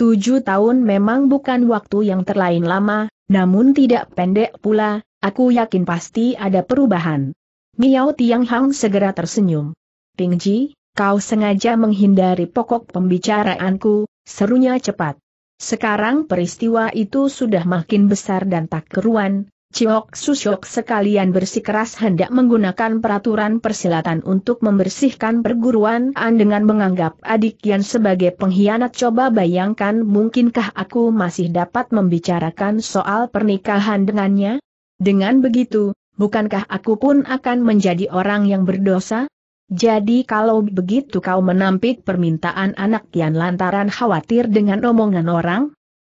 Speaker 1: Tujuh tahun memang bukan waktu yang terlain lama, namun tidak pendek pula, Aku yakin pasti ada perubahan. Miao Tiang Hang segera tersenyum. Pingji, kau sengaja menghindari pokok pembicaraanku, serunya cepat. Sekarang peristiwa itu sudah makin besar dan tak keruan, Ciok Susyok sekalian bersikeras hendak menggunakan peraturan persilatan untuk membersihkan perguruan An dengan menganggap adik Yan sebagai pengkhianat coba bayangkan mungkinkah aku masih dapat membicarakan soal pernikahan dengannya? Dengan begitu, bukankah aku pun akan menjadi orang yang berdosa? Jadi kalau begitu kau menampik permintaan anak Tian lantaran khawatir dengan omongan orang?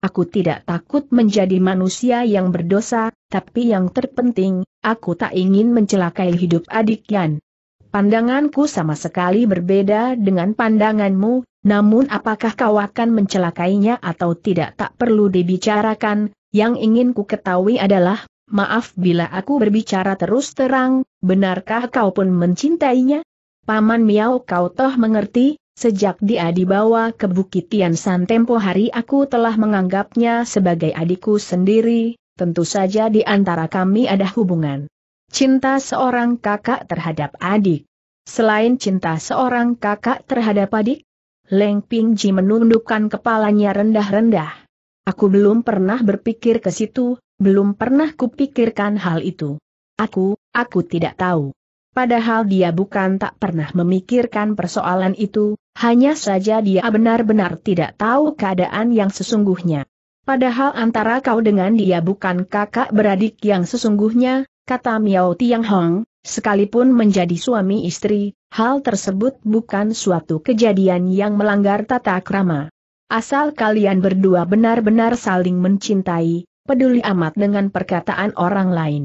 Speaker 1: Aku tidak takut menjadi manusia yang berdosa, tapi yang terpenting, aku tak ingin mencelakai hidup adik Yan. Pandanganku sama sekali berbeda dengan pandanganmu, namun apakah kau akan mencelakainya atau tidak tak perlu dibicarakan, yang ingin ku ketahui adalah Maaf bila aku berbicara terus terang, benarkah kau pun mencintainya? Paman Miao kau toh mengerti, sejak dia dibawa ke Bukit Tiansan tempo hari aku telah menganggapnya sebagai adikku sendiri, tentu saja di antara kami ada hubungan. Cinta seorang kakak terhadap adik. Selain cinta seorang kakak terhadap adik, Leng Ping Ji menundukkan kepalanya rendah-rendah. Aku belum pernah berpikir ke situ, belum pernah kupikirkan hal itu. Aku, aku tidak tahu. Padahal dia bukan tak pernah memikirkan persoalan itu, hanya saja dia benar-benar tidak tahu keadaan yang sesungguhnya. Padahal antara kau dengan dia bukan kakak beradik yang sesungguhnya, kata Miao Tiang Hong, sekalipun menjadi suami istri, hal tersebut bukan suatu kejadian yang melanggar tata krama. Asal kalian berdua benar-benar saling mencintai, peduli amat dengan perkataan orang lain.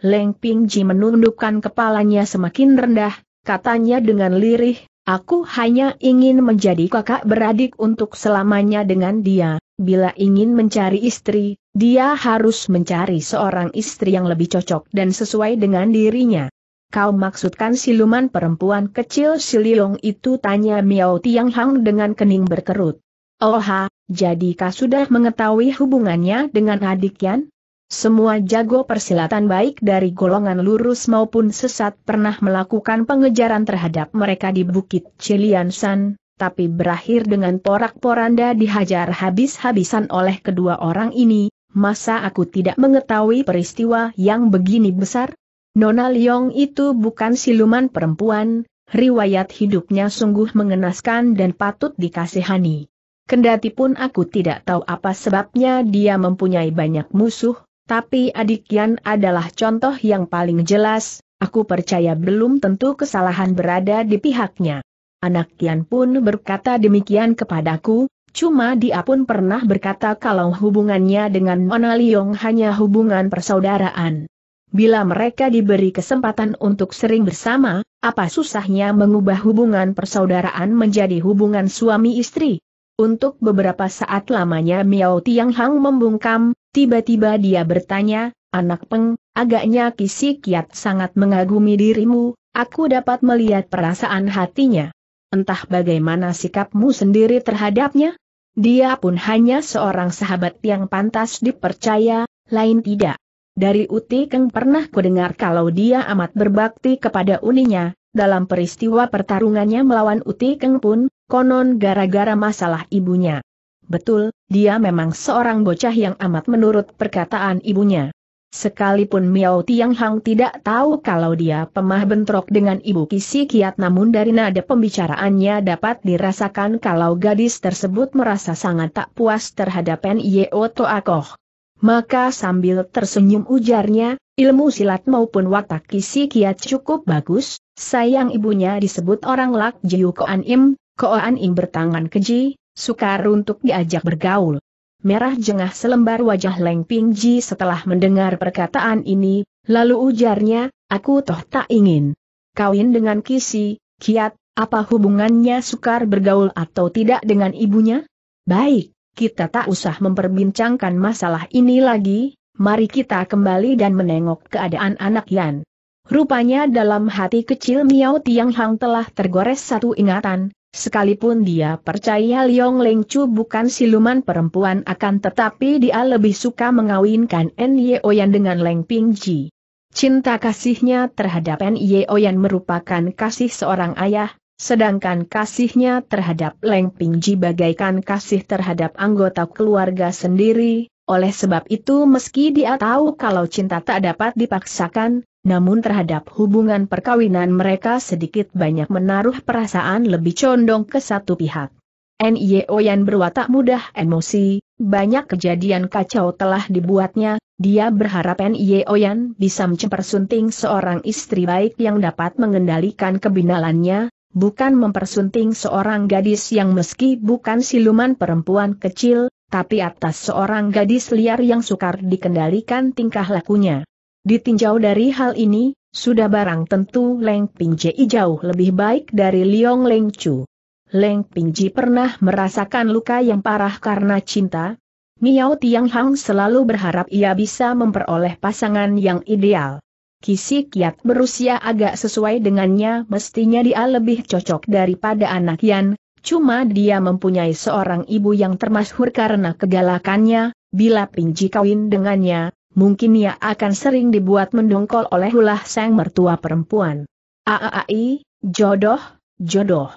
Speaker 1: Leng Pingji menundukkan kepalanya semakin rendah, katanya dengan lirih, aku hanya ingin menjadi kakak beradik untuk selamanya dengan dia, bila ingin mencari istri, dia harus mencari seorang istri yang lebih cocok dan sesuai dengan dirinya. Kau maksudkan siluman perempuan kecil Siliong itu tanya Miao Tiang dengan kening berkerut. Oha, jadi kau sudah mengetahui hubungannya dengan adik Yan? Semua jago persilatan baik dari golongan lurus maupun sesat pernah melakukan pengejaran terhadap mereka di Bukit Ciliansan, tapi berakhir dengan porak-poranda dihajar habis-habisan oleh kedua orang ini, masa aku tidak mengetahui peristiwa yang begini besar? Nona Leong itu bukan siluman perempuan, riwayat hidupnya sungguh mengenaskan dan patut dikasihani. Kendati pun aku tidak tahu apa sebabnya dia mempunyai banyak musuh, tapi adik Yan adalah contoh yang paling jelas, aku percaya belum tentu kesalahan berada di pihaknya. Anak Yan pun berkata demikian kepadaku, cuma dia pun pernah berkata kalau hubungannya dengan Mona Liong hanya hubungan persaudaraan. Bila mereka diberi kesempatan untuk sering bersama, apa susahnya mengubah hubungan persaudaraan menjadi hubungan suami istri? Untuk beberapa saat lamanya Miao Tiang Hang membungkam, tiba-tiba dia bertanya, Anak Peng, agaknya Kisi Kiat sangat mengagumi dirimu, aku dapat melihat perasaan hatinya. Entah bagaimana sikapmu sendiri terhadapnya? Dia pun hanya seorang sahabat yang pantas dipercaya, lain tidak. Dari Uti Keng pernah kudengar kalau dia amat berbakti kepada uninya, dalam peristiwa pertarungannya melawan Uti Keng pun, konon gara-gara masalah ibunya. Betul, dia memang seorang bocah yang amat menurut perkataan ibunya. Sekalipun Miao Tiang Hang tidak tahu kalau dia pemah bentrok dengan ibu Kisi Kiat namun dari nada pembicaraannya dapat dirasakan kalau gadis tersebut merasa sangat tak puas terhadap Nyeo Toakoh. Maka sambil tersenyum ujarnya, ilmu silat maupun watak Kisi Kiat cukup bagus, sayang ibunya disebut orang Lak Jiu Koan Im, Koan Im bertangan keji, sukar untuk diajak bergaul. Merah jengah selembar wajah Leng Ping Ji setelah mendengar perkataan ini, lalu ujarnya, aku toh tak ingin. Kawin dengan Kisi, Kiat, apa hubungannya sukar bergaul atau tidak dengan ibunya? Baik, kita tak usah memperbincangkan masalah ini lagi, mari kita kembali dan menengok keadaan anak Yan. Rupanya dalam hati kecil Miao Tiang Hang telah tergores satu ingatan, Sekalipun dia percaya Liong Leng Chu bukan siluman perempuan akan tetapi dia lebih suka mengawinkan Nye Oyan dengan Leng Ping Ji. Cinta kasihnya terhadap Nye Oyan merupakan kasih seorang ayah, sedangkan kasihnya terhadap Leng Ping Ji bagaikan kasih terhadap anggota keluarga sendiri. Oleh sebab itu meski dia tahu kalau cinta tak dapat dipaksakan, namun terhadap hubungan perkawinan mereka sedikit banyak menaruh perasaan lebih condong ke satu pihak. N.Y.O. yang berwatak mudah emosi, banyak kejadian kacau telah dibuatnya, dia berharap N.Y.O. yang bisa mempersunting seorang istri baik yang dapat mengendalikan kebinalannya, bukan mempersunting seorang gadis yang meski bukan siluman perempuan kecil, tapi atas seorang gadis liar yang sukar dikendalikan tingkah lakunya. Ditinjau dari hal ini, sudah barang tentu Leng Pingji jauh lebih baik dari Liong Leng Chu. Leng Pingji pernah merasakan luka yang parah karena cinta. Miao Tiang Hang selalu berharap ia bisa memperoleh pasangan yang ideal. Kisi Kiat berusia agak sesuai dengannya mestinya dia lebih cocok daripada anak Yan, cuma dia mempunyai seorang ibu yang termasyhur karena kegalakannya, bila Pingji kawin dengannya, mungkin ia akan sering dibuat mendongkol oleh ulah sang mertua perempuan. Aai, jodoh, jodoh.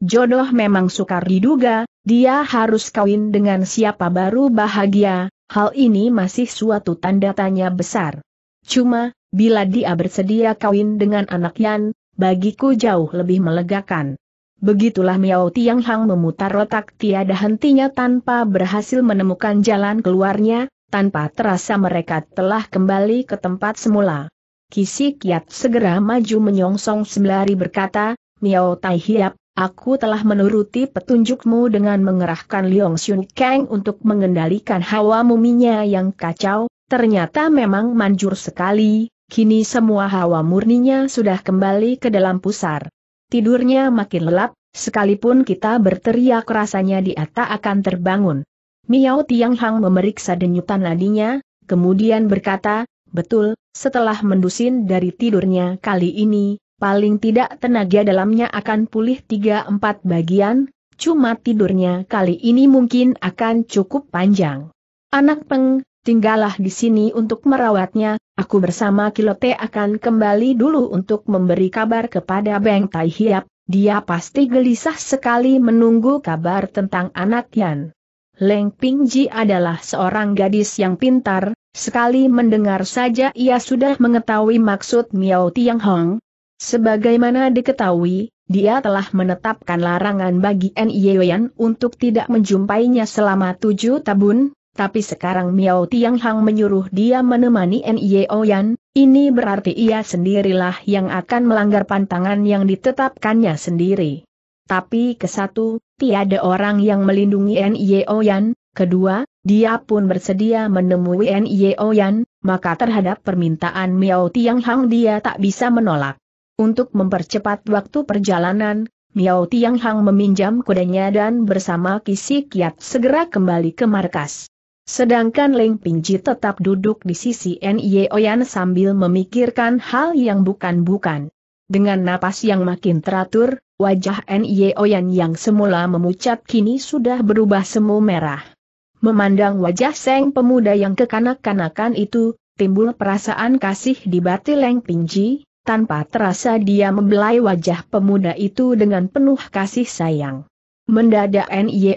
Speaker 1: Jodoh memang sukar diduga, dia harus kawin dengan siapa baru bahagia, hal ini masih suatu tanda tanya besar. Cuma, bila dia bersedia kawin dengan anak Yan, bagiku jauh lebih melegakan. Begitulah Miao Tianghang memutar otak tiada hentinya tanpa berhasil menemukan jalan keluarnya, tanpa terasa mereka telah kembali ke tempat semula. Kisi Kiat segera maju menyongsong sembari berkata, Miao Tai Hiap, aku telah menuruti petunjukmu dengan mengerahkan Liong Xun Kang untuk mengendalikan hawa muminya yang kacau, ternyata memang manjur sekali, kini semua hawa murninya sudah kembali ke dalam pusar. Tidurnya makin lelap, sekalipun kita berteriak rasanya dia tak akan terbangun. Miao Tiang Hang memeriksa denyutan nadinya, kemudian berkata, betul, setelah mendusin dari tidurnya kali ini, paling tidak tenaga dalamnya akan pulih 3-4 bagian, cuma tidurnya kali ini mungkin akan cukup panjang. Anak peng, tinggallah di sini untuk merawatnya, aku bersama Kilote akan kembali dulu untuk memberi kabar kepada Beng Tai Hiap, dia pasti gelisah sekali menunggu kabar tentang anak Yan. Leng Pingji adalah seorang gadis yang pintar, sekali mendengar saja ia sudah mengetahui maksud Miao Tiang Hong. Sebagaimana diketahui, dia telah menetapkan larangan bagi Yuan untuk tidak menjumpainya selama tujuh tahun, tapi sekarang Miao Tiang Hang menyuruh dia menemani Nye Yan, ini berarti ia sendirilah yang akan melanggar pantangan yang ditetapkannya sendiri. Tapi ke satu, tiada orang yang melindungi Nio Yan, kedua, dia pun bersedia menemui Nio Yan, maka terhadap permintaan Miao Tiang Hang dia tak bisa menolak. Untuk mempercepat waktu perjalanan, Miao Tiang Hang meminjam kudanya dan bersama Kisi Kiat segera kembali ke markas. Sedangkan Leng Pinji tetap duduk di sisi Nio Yan sambil memikirkan hal yang bukan-bukan. Dengan napas yang makin teratur, Wajah Oyan yang semula memucat kini sudah berubah semu merah. Memandang wajah Seng pemuda yang kekanak-kanakan itu, timbul perasaan kasih di batin Leng Pingji, tanpa terasa dia membelai wajah pemuda itu dengan penuh kasih sayang. Mendadak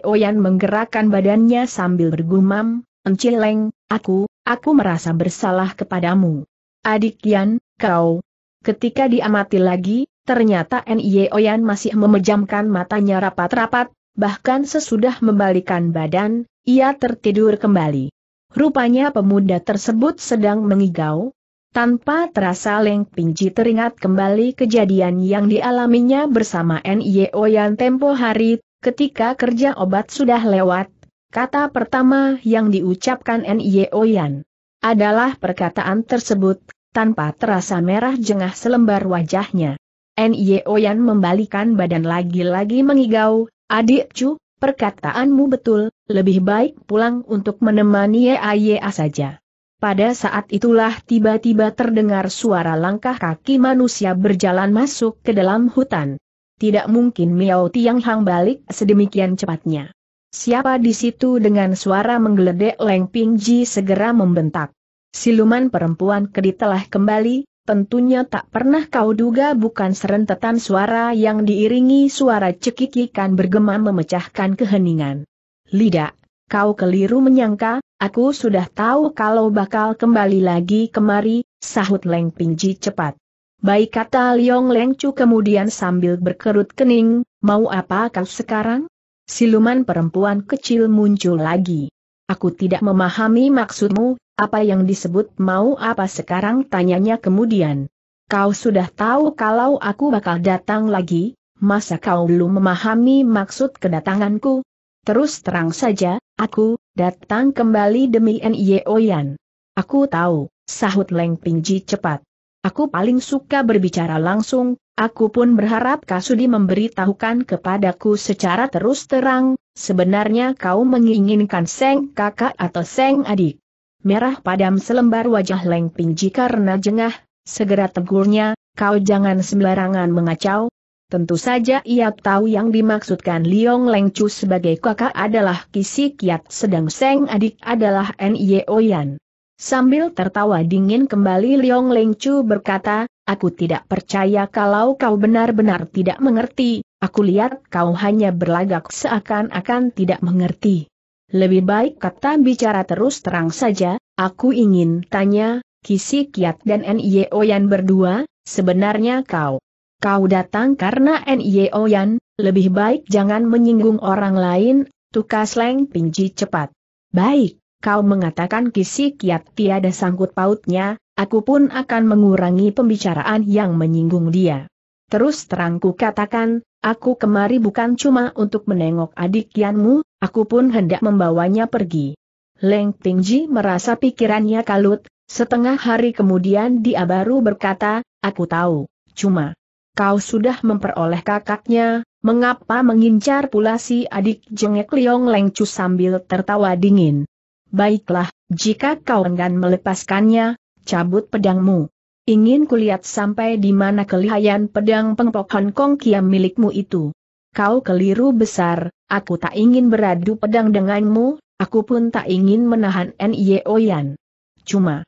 Speaker 1: Oyan menggerakkan badannya sambil bergumam, leng, aku, aku merasa bersalah kepadamu. Adik Yan, kau. Ketika diamati lagi, Ternyata Nie Oyan masih memejamkan matanya rapat-rapat, bahkan sesudah membalikan badan, ia tertidur kembali. Rupanya pemuda tersebut sedang mengigau. Tanpa terasa Leng Pinji teringat kembali kejadian yang dialaminya bersama Nie Oyan tempo hari, ketika kerja obat sudah lewat, kata pertama yang diucapkan Nie Oyan adalah perkataan tersebut, tanpa terasa merah jengah selembar wajahnya. N.Y.O. Yan membalikan badan lagi-lagi mengigau, adik cu, perkataanmu betul, lebih baik pulang untuk menemani a saja. Pada saat itulah tiba-tiba terdengar suara langkah kaki manusia berjalan masuk ke dalam hutan. Tidak mungkin Miao Tiang Hang balik sedemikian cepatnya. Siapa di situ dengan suara menggeledek Leng Ping Ji segera membentak. Siluman perempuan kedi telah kembali, tentunya tak pernah kau duga bukan serentetan suara yang diiringi suara cekikikan bergema memecahkan keheningan. Lidah, kau keliru menyangka, aku sudah tahu kalau bakal kembali lagi kemari, sahut Leng Pingji cepat. Baik kata Liong Leng Chu kemudian sambil berkerut kening, mau apa kau sekarang? Siluman perempuan kecil muncul lagi. Aku tidak memahami maksudmu, apa yang disebut mau apa sekarang tanyanya kemudian. Kau sudah tahu kalau aku bakal datang lagi, masa kau belum memahami maksud kedatanganku? Terus terang saja, aku, datang kembali demi N.Y.O. Oyan. Aku tahu, sahut Leng Pingji cepat. Aku paling suka berbicara langsung, Aku pun berharap Kasudi memberitahukan kepadaku secara terus terang, sebenarnya kau menginginkan Seng kakak atau Seng adik. Merah padam selembar wajah Leng Pingji karena jengah, segera tegurnya, kau jangan sembarangan mengacau. Tentu saja ia tahu yang dimaksudkan Liong Leng Chu sebagai kakak adalah Kisi Kiat sedang Seng adik adalah Nye Oyan. Sambil tertawa dingin kembali Liong Leng Chu berkata, Aku tidak percaya kalau kau benar-benar tidak mengerti, aku lihat kau hanya berlagak seakan-akan tidak mengerti. Lebih baik kata bicara terus terang saja, aku ingin tanya, Kisi Kiat dan N.Y.O. Yan berdua, sebenarnya kau. Kau datang karena N.Y.O. Yan, lebih baik jangan menyinggung orang lain, tukas Leng Pinji cepat. Baik, kau mengatakan Kisi Kiat tiada sangkut pautnya, aku pun akan mengurangi pembicaraan yang menyinggung dia. Terus terangku katakan, aku kemari bukan cuma untuk menengok adik Yanmu, aku pun hendak membawanya pergi. Leng Tingji merasa pikirannya kalut, setengah hari kemudian dia baru berkata, aku tahu, cuma kau sudah memperoleh kakaknya, mengapa mengincar pula si adik jengek Liong Chu sambil tertawa dingin. Baiklah, jika kau enggan melepaskannya, cabut pedangmu. Ingin kulihat sampai di mana kelihayan pedang pengpok Hong Kong kiam milikmu itu. Kau keliru besar, aku tak ingin beradu pedang denganmu, aku pun tak ingin menahan N.Y.O. Yan. Cuma.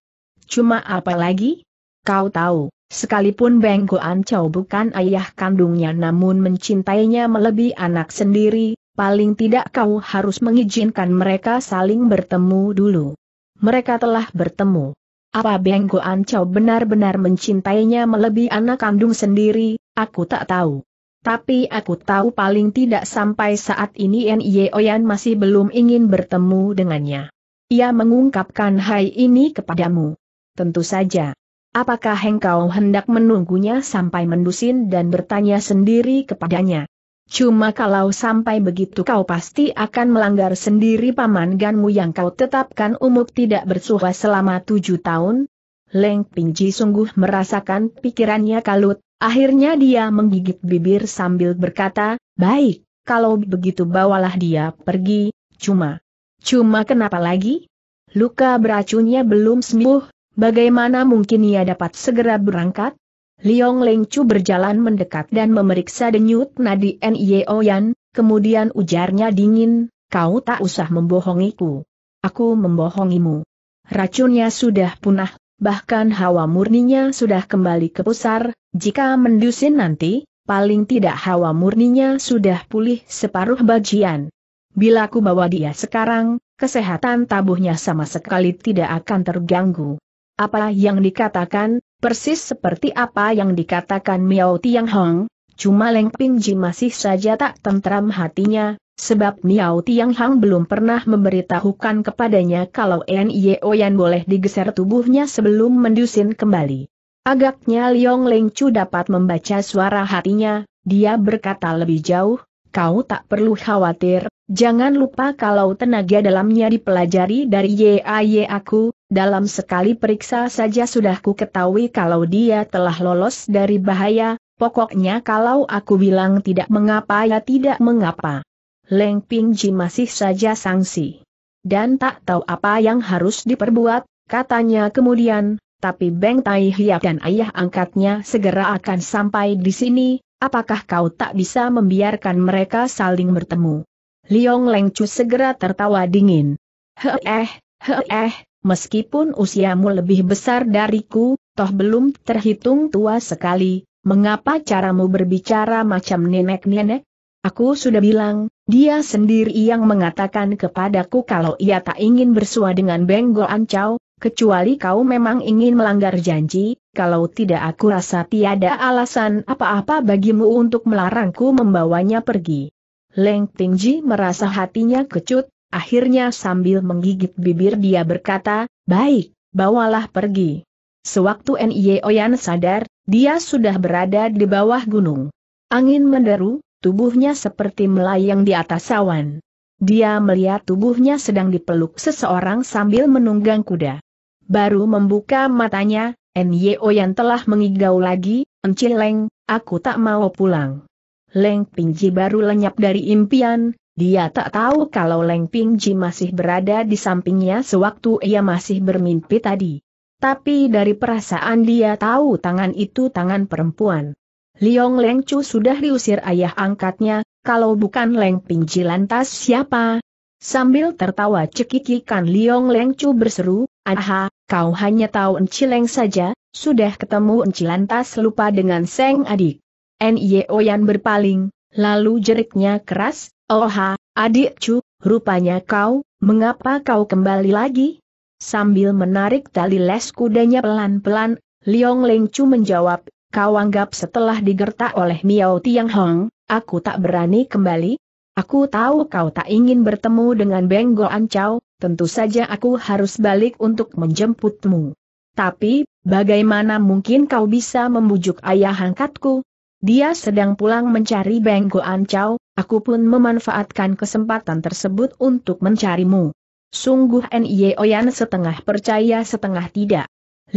Speaker 1: Cuma apa lagi? Kau tahu, sekalipun Beng Goan Chow bukan ayah kandungnya namun mencintainya melebihi anak sendiri, paling tidak kau harus mengizinkan mereka saling bertemu dulu. Mereka telah bertemu. Apa Beng Goan Chow benar-benar mencintainya melebihi anak kandung sendiri, aku tak tahu. Tapi aku tahu paling tidak sampai saat ini Nye Oyan masih belum ingin bertemu dengannya. Ia mengungkapkan hai ini kepadamu. Tentu saja. Apakah engkau hendak menunggunya sampai mendusin dan bertanya sendiri kepadanya? Cuma kalau sampai begitu kau pasti akan melanggar sendiri paman ganmu yang kau tetapkan umur tidak bersuha selama tujuh tahun. Leng Pingji sungguh merasakan pikirannya kalut, akhirnya dia menggigit bibir sambil berkata, baik, kalau begitu bawalah dia pergi, cuma. Cuma kenapa lagi? Luka beracunnya belum sembuh, bagaimana mungkin ia dapat segera berangkat? Liong Lengcu berjalan mendekat dan memeriksa denyut nadi Yan, kemudian ujarnya dingin, kau tak usah membohongiku. Aku membohongimu. Racunnya sudah punah, bahkan hawa murninya sudah kembali ke pusar, jika mendusin nanti, paling tidak hawa murninya sudah pulih separuh bagian. Bila ku bawa dia sekarang, kesehatan tabuhnya sama sekali tidak akan terganggu. Apa yang dikatakan, Persis seperti apa yang dikatakan Miao Tiang Hong, cuma Leng Ji masih saja tak tentram hatinya, sebab Miao Tiang Hong belum pernah memberitahukan kepadanya kalau N.I.O. Oyan boleh digeser tubuhnya sebelum mendusin kembali. Agaknya Liong Leng Chu dapat membaca suara hatinya, dia berkata lebih jauh, kau tak perlu khawatir, Jangan lupa kalau tenaga dalamnya dipelajari dari YAY aku, dalam sekali periksa saja sudah ku ketahui kalau dia telah lolos dari bahaya, pokoknya kalau aku bilang tidak mengapa ya tidak mengapa. Leng Pingji masih saja sangsi. Dan tak tahu apa yang harus diperbuat, katanya kemudian, tapi Beng Tai Hiap dan ayah angkatnya segera akan sampai di sini, apakah kau tak bisa membiarkan mereka saling bertemu? Liong Lengcu segera tertawa dingin. Heeh, heeh, meskipun usiamu lebih besar dariku, toh belum terhitung tua sekali, mengapa caramu berbicara macam nenek-nenek? Aku sudah bilang, dia sendiri yang mengatakan kepadaku kalau ia tak ingin bersua dengan Benggol Ancau, kecuali kau memang ingin melanggar janji, kalau tidak aku rasa tiada alasan apa-apa bagimu untuk melarangku membawanya pergi. Leng Tingji merasa hatinya kecut, akhirnya sambil menggigit bibir dia berkata, baik, bawalah pergi. Sewaktu N.I.E. Oyan sadar, dia sudah berada di bawah gunung. Angin menderu, tubuhnya seperti melayang di atas awan. Dia melihat tubuhnya sedang dipeluk seseorang sambil menunggang kuda. Baru membuka matanya, N.Y.O. yang telah mengigau lagi, Encileng, aku tak mau pulang. Leng Pingji baru lenyap dari impian, dia tak tahu kalau Leng Pingji masih berada di sampingnya sewaktu ia masih bermimpi tadi. Tapi dari perasaan dia tahu tangan itu tangan perempuan. Liong Leng Chu sudah diusir ayah angkatnya, kalau bukan Leng Pingji lantas siapa? Sambil tertawa cekikikan Liong Leng Chu berseru, Aha, kau hanya tahu Encileng saja, sudah ketemu Encilantas lupa dengan Seng adik. NIO Yan berpaling, lalu jeriknya keras, Oha, oh adik cu, rupanya kau, mengapa kau kembali lagi? Sambil menarik tali les kudanya pelan-pelan, Liong Leng Chu menjawab, kau anggap setelah digertak oleh Miao Tiang Hong, aku tak berani kembali? Aku tahu kau tak ingin bertemu dengan Beng Go Ancau, tentu saja aku harus balik untuk menjemputmu. Tapi, bagaimana mungkin kau bisa membujuk ayah angkatku, dia sedang pulang mencari Beng Goan Chow, aku pun memanfaatkan kesempatan tersebut untuk mencarimu. Sungguh N.I.E. Oyan setengah percaya setengah tidak.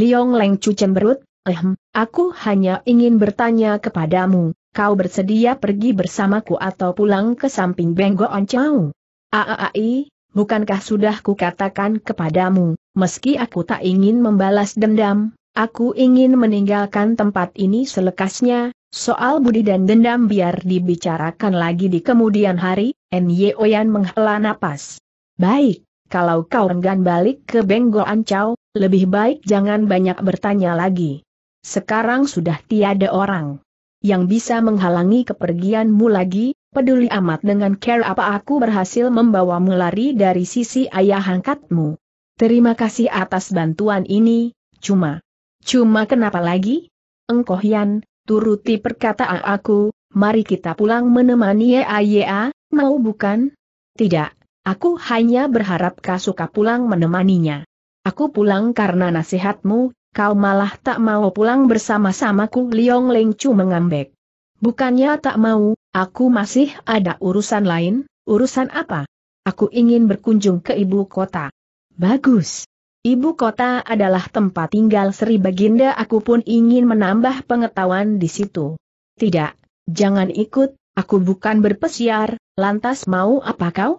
Speaker 1: Liong Leng Chu cemberut, ehm, aku hanya ingin bertanya kepadamu, kau bersedia pergi bersamaku atau pulang ke samping Beng Goan Chow? Aaai, bukankah sudah kukatakan kepadamu, meski aku tak ingin membalas dendam, Aku ingin meninggalkan tempat ini selekasnya, Soal budi dan dendam biar dibicarakan lagi di kemudian hari, Nye Oyan menghela napas. Baik, kalau kau enggan balik ke Benggol Ancau, lebih baik jangan banyak bertanya lagi. Sekarang sudah tiada orang yang bisa menghalangi kepergianmu lagi, peduli amat dengan care apa aku berhasil membawamu lari dari sisi ayah angkatmu. Terima kasih atas bantuan ini, cuma. Cuma kenapa lagi? Engkoh Yan, turuti perkataan aku, mari kita pulang menemani Yaya, mau bukan? Tidak, aku hanya berharap suka pulang menemaninya. Aku pulang karena nasihatmu, kau malah tak mau pulang bersama-samaku Liong Leng Chu mengambek. Bukannya tak mau, aku masih ada urusan lain, urusan apa? Aku ingin berkunjung ke ibu kota. Bagus. Ibu kota adalah tempat tinggal Sri Baginda aku pun ingin menambah pengetahuan di situ. Tidak, jangan ikut, aku bukan berpesiar, lantas mau apa kau?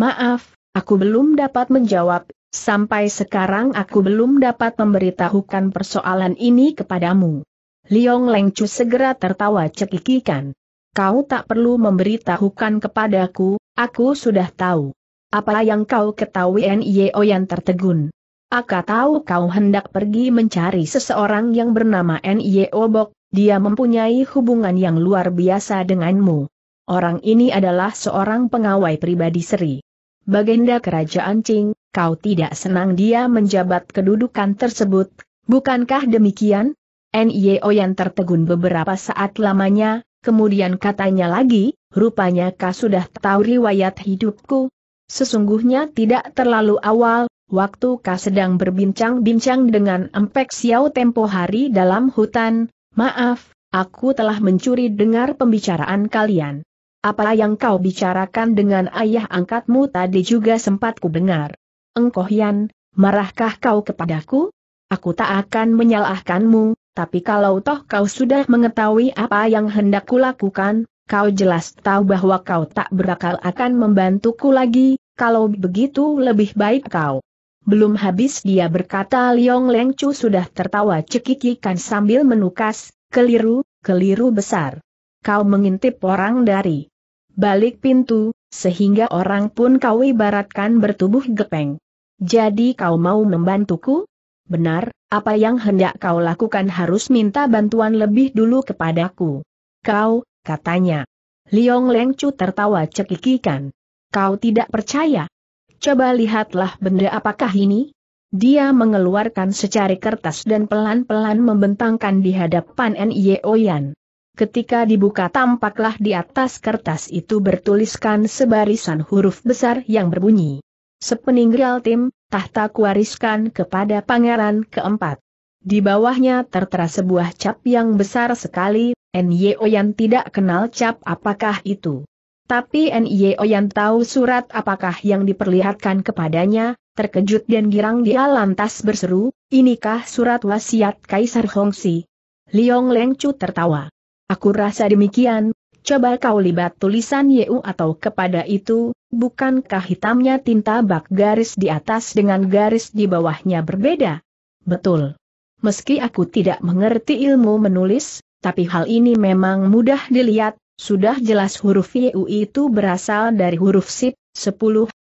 Speaker 1: Maaf, aku belum dapat menjawab, sampai sekarang aku belum dapat memberitahukan persoalan ini kepadamu. Liong Lengcu segera tertawa cekikikan. Kau tak perlu memberitahukan kepadaku, aku sudah tahu. Apa yang kau ketahui Nio yang tertegun? Aku tahu kau hendak pergi mencari seseorang yang bernama Nye Obok, dia mempunyai hubungan yang luar biasa denganmu. Orang ini adalah seorang pengawai pribadi Sri. Baginda Kerajaan Qing, kau tidak senang dia menjabat kedudukan tersebut, bukankah demikian? O yang tertegun beberapa saat lamanya, kemudian katanya lagi, rupanya kau sudah tahu riwayat hidupku. Sesungguhnya tidak terlalu awal, waktu Ka sedang berbincang-bincang dengan Empek Xiao tempo hari dalam hutan, maaf, aku telah mencuri dengar pembicaraan kalian. Apa yang kau bicarakan dengan ayah angkatmu tadi juga sempat ku dengar. Engkohyan, marahkah kau kepadaku? Aku tak akan menyalahkanmu, tapi kalau toh kau sudah mengetahui apa yang hendak kulakukan, kau jelas tahu bahwa kau tak berakal akan membantuku lagi, kalau begitu lebih baik kau belum habis dia berkata Liong Leng Chu sudah tertawa cekikikan sambil menukas, keliru, keliru besar. Kau mengintip orang dari balik pintu, sehingga orang pun kau ibaratkan bertubuh gepeng. Jadi kau mau membantuku? Benar, apa yang hendak kau lakukan harus minta bantuan lebih dulu kepadaku. Kau, katanya. Liong Leng Chu tertawa cekikikan. Kau tidak percaya? coba lihatlah benda apakah ini? Dia mengeluarkan secari kertas dan pelan-pelan membentangkan di hadapan Nye Oyan. Ketika dibuka tampaklah di atas kertas itu bertuliskan sebarisan huruf besar yang berbunyi. Sepeninggal tim, tahta kuariskan kepada pangeran keempat. Di bawahnya tertera sebuah cap yang besar sekali, N.Y.O. E yang tidak kenal cap apakah itu. Tapi NIO yang tahu surat apakah yang diperlihatkan kepadanya, terkejut dan girang dia lantas berseru, inikah surat wasiat Kaisar Hongsi? Liong Lengcu tertawa. Aku rasa demikian, coba kau libat tulisan Yeu atau kepada itu, bukankah hitamnya tinta bak garis di atas dengan garis di bawahnya berbeda? Betul. Meski aku tidak mengerti ilmu menulis, tapi hal ini memang mudah dilihat, sudah jelas huruf YU itu berasal dari huruf SIP, 10,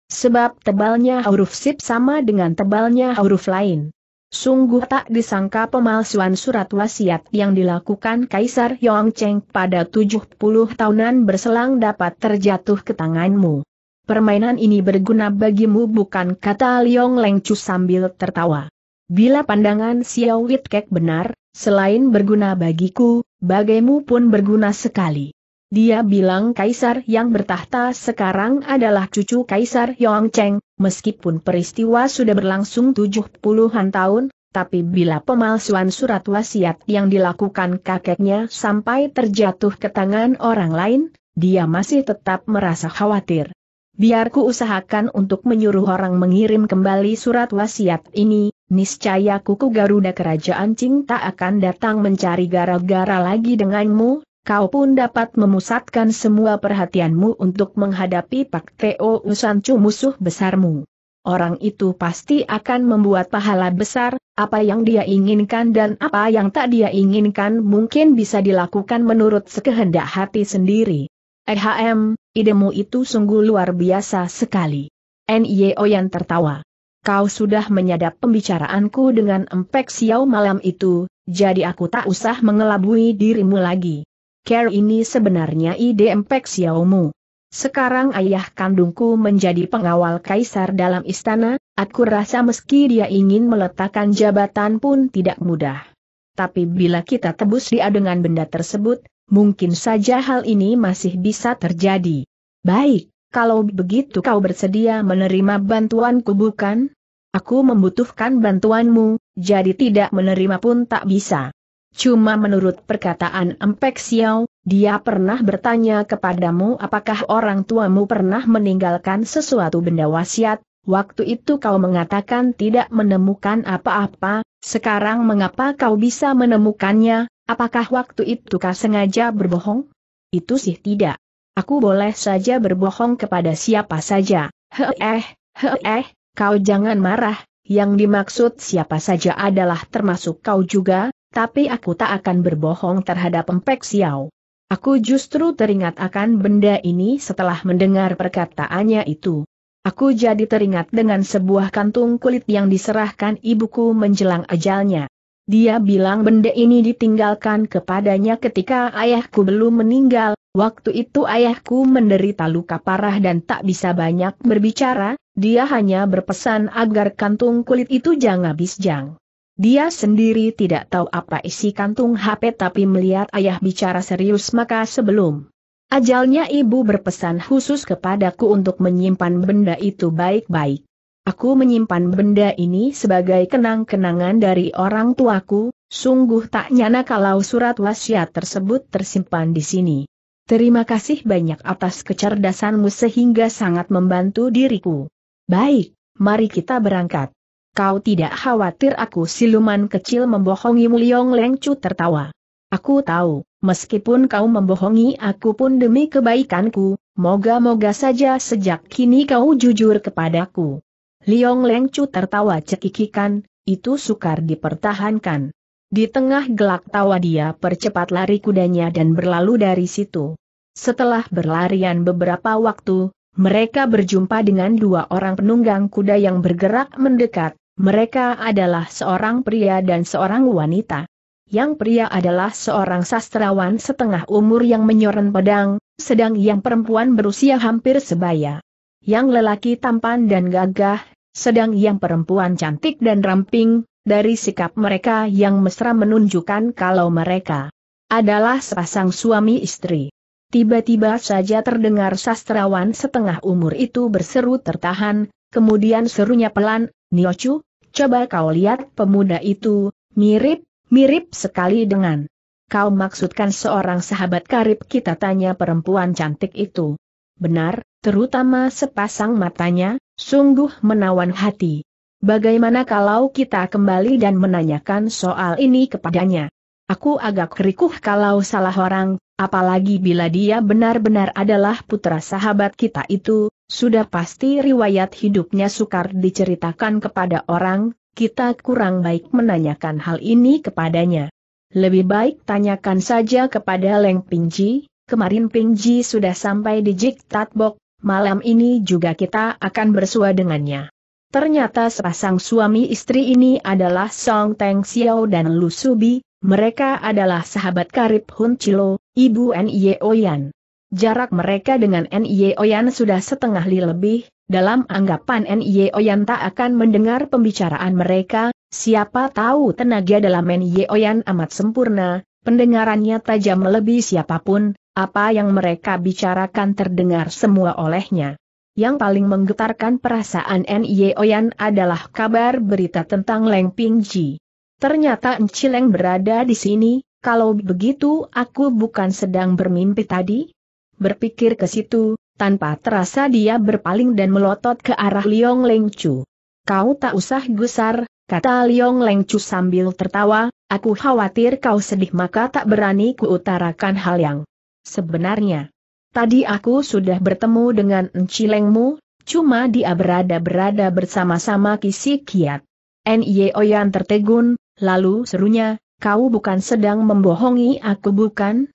Speaker 1: sebab tebalnya huruf SIP sama dengan tebalnya huruf lain. Sungguh tak disangka pemalsuan surat wasiat yang dilakukan Kaisar Yongcheng pada 70 tahunan berselang dapat terjatuh ke tanganmu. Permainan ini berguna bagimu bukan kata Liong Lengcu sambil tertawa. Bila pandangan Xiao Witkek benar, selain berguna bagiku, bagaimu pun berguna sekali. Dia bilang kaisar yang bertahta sekarang adalah cucu kaisar Yong Cheng, meskipun peristiwa sudah berlangsung tujuh puluhan tahun, tapi bila pemalsuan surat wasiat yang dilakukan kakeknya sampai terjatuh ke tangan orang lain, dia masih tetap merasa khawatir. Biarku usahakan untuk menyuruh orang mengirim kembali surat wasiat ini, niscaya kuku Garuda Kerajaan Qing tak akan datang mencari gara-gara lagi denganmu, kau pun dapat memusatkan semua perhatianmu untuk menghadapi Pak Teo Usancu musuh besarmu. Orang itu pasti akan membuat pahala besar, apa yang dia inginkan dan apa yang tak dia inginkan mungkin bisa dilakukan menurut sekehendak hati sendiri. EHM, idemu itu sungguh luar biasa sekali. N.Y.O. yang tertawa. Kau sudah menyadap pembicaraanku dengan empek siau malam itu, jadi aku tak usah mengelabui dirimu lagi care ini sebenarnya ide empek Xiaomu. Sekarang ayah kandungku menjadi pengawal kaisar dalam istana, aku rasa meski dia ingin meletakkan jabatan pun tidak mudah. Tapi bila kita tebus dia dengan benda tersebut, mungkin saja hal ini masih bisa terjadi. Baik, kalau begitu kau bersedia menerima bantuanku bukan? Aku membutuhkan bantuanmu, jadi tidak menerima pun tak bisa. Cuma menurut perkataan Empek Xiao, dia pernah bertanya kepadamu apakah orang tuamu pernah meninggalkan sesuatu benda wasiat, waktu itu kau mengatakan tidak menemukan apa-apa, sekarang mengapa kau bisa menemukannya, apakah waktu itu kau sengaja berbohong? Itu sih tidak. Aku boleh saja berbohong kepada siapa saja. Heeh, heeh, kau jangan marah, yang dimaksud siapa saja adalah termasuk kau juga, tapi aku tak akan berbohong terhadap Empek Xiao. Aku justru teringat akan benda ini setelah mendengar perkataannya itu. Aku jadi teringat dengan sebuah kantung kulit yang diserahkan ibuku menjelang ajalnya. Dia bilang benda ini ditinggalkan kepadanya ketika ayahku belum meninggal, waktu itu ayahku menderita luka parah dan tak bisa banyak berbicara, dia hanya berpesan agar kantung kulit itu jangan bisjang. Dia sendiri tidak tahu apa isi kantung HP tapi melihat ayah bicara serius maka sebelum ajalnya ibu berpesan khusus kepadaku untuk menyimpan benda itu baik-baik. Aku menyimpan benda ini sebagai kenang-kenangan dari orang tuaku, sungguh tak nyana kalau surat wasiat tersebut tersimpan di sini. Terima kasih banyak atas kecerdasanmu sehingga sangat membantu diriku. Baik, mari kita berangkat. Kau tidak khawatir aku siluman kecil membohongi Mulyong Lengcu tertawa. Aku tahu, meskipun kau membohongi aku pun demi kebaikanku, moga-moga saja sejak kini kau jujur kepadaku. Liong Lengcu tertawa cekikikan, itu sukar dipertahankan. Di tengah gelak tawa dia percepat lari kudanya dan berlalu dari situ. Setelah berlarian beberapa waktu, mereka berjumpa dengan dua orang penunggang kuda yang bergerak mendekat, mereka adalah seorang pria dan seorang wanita. Yang pria adalah seorang sastrawan setengah umur yang menyoren pedang, sedang yang perempuan berusia hampir sebaya. Yang lelaki tampan dan gagah, sedang yang perempuan cantik dan ramping, dari sikap mereka yang mesra menunjukkan kalau mereka adalah sepasang suami istri. Tiba-tiba saja terdengar sastrawan setengah umur itu berseru tertahan, kemudian serunya pelan, Niochu, coba kau lihat pemuda itu, mirip, mirip sekali dengan. Kau maksudkan seorang sahabat karib kita tanya perempuan cantik itu. Benar, terutama sepasang matanya, sungguh menawan hati. Bagaimana kalau kita kembali dan menanyakan soal ini kepadanya? Aku agak kerikuh kalau salah orang, apalagi bila dia benar-benar adalah putra sahabat kita itu, sudah pasti riwayat hidupnya sukar diceritakan kepada orang, kita kurang baik menanyakan hal ini kepadanya. Lebih baik tanyakan saja kepada Leng Pingji, kemarin Pingji sudah sampai di Jik Tatbok, malam ini juga kita akan bersua dengannya. Ternyata sepasang suami istri ini adalah Song Teng Xiao dan Lu Subi, mereka adalah sahabat karib Hun Chilo, ibu N.Y.O. Yan. Jarak mereka dengan NIE Oyan sudah setengah li lebih, dalam anggapan NIE Oyan tak akan mendengar pembicaraan mereka, siapa tahu tenaga dalam NIE Oyan amat sempurna, pendengarannya tajam melebihi siapapun, apa yang mereka bicarakan terdengar semua olehnya. Yang paling menggetarkan perasaan NIE Oyan adalah kabar berita tentang Leng Ping Ji. Ternyata Encileng berada di sini, kalau begitu aku bukan sedang bermimpi tadi? Berpikir ke situ, tanpa terasa dia berpaling dan melotot ke arah Liong Leng Chu. Kau tak usah gusar, kata Liong Leng Chu sambil tertawa, aku khawatir kau sedih maka tak berani kuutarakan hal yang sebenarnya. Tadi aku sudah bertemu dengan Encilengmu, cuma dia berada-berada bersama-sama kisi kiat. Nye Oyan tertegun, lalu serunya, kau bukan sedang membohongi aku bukan?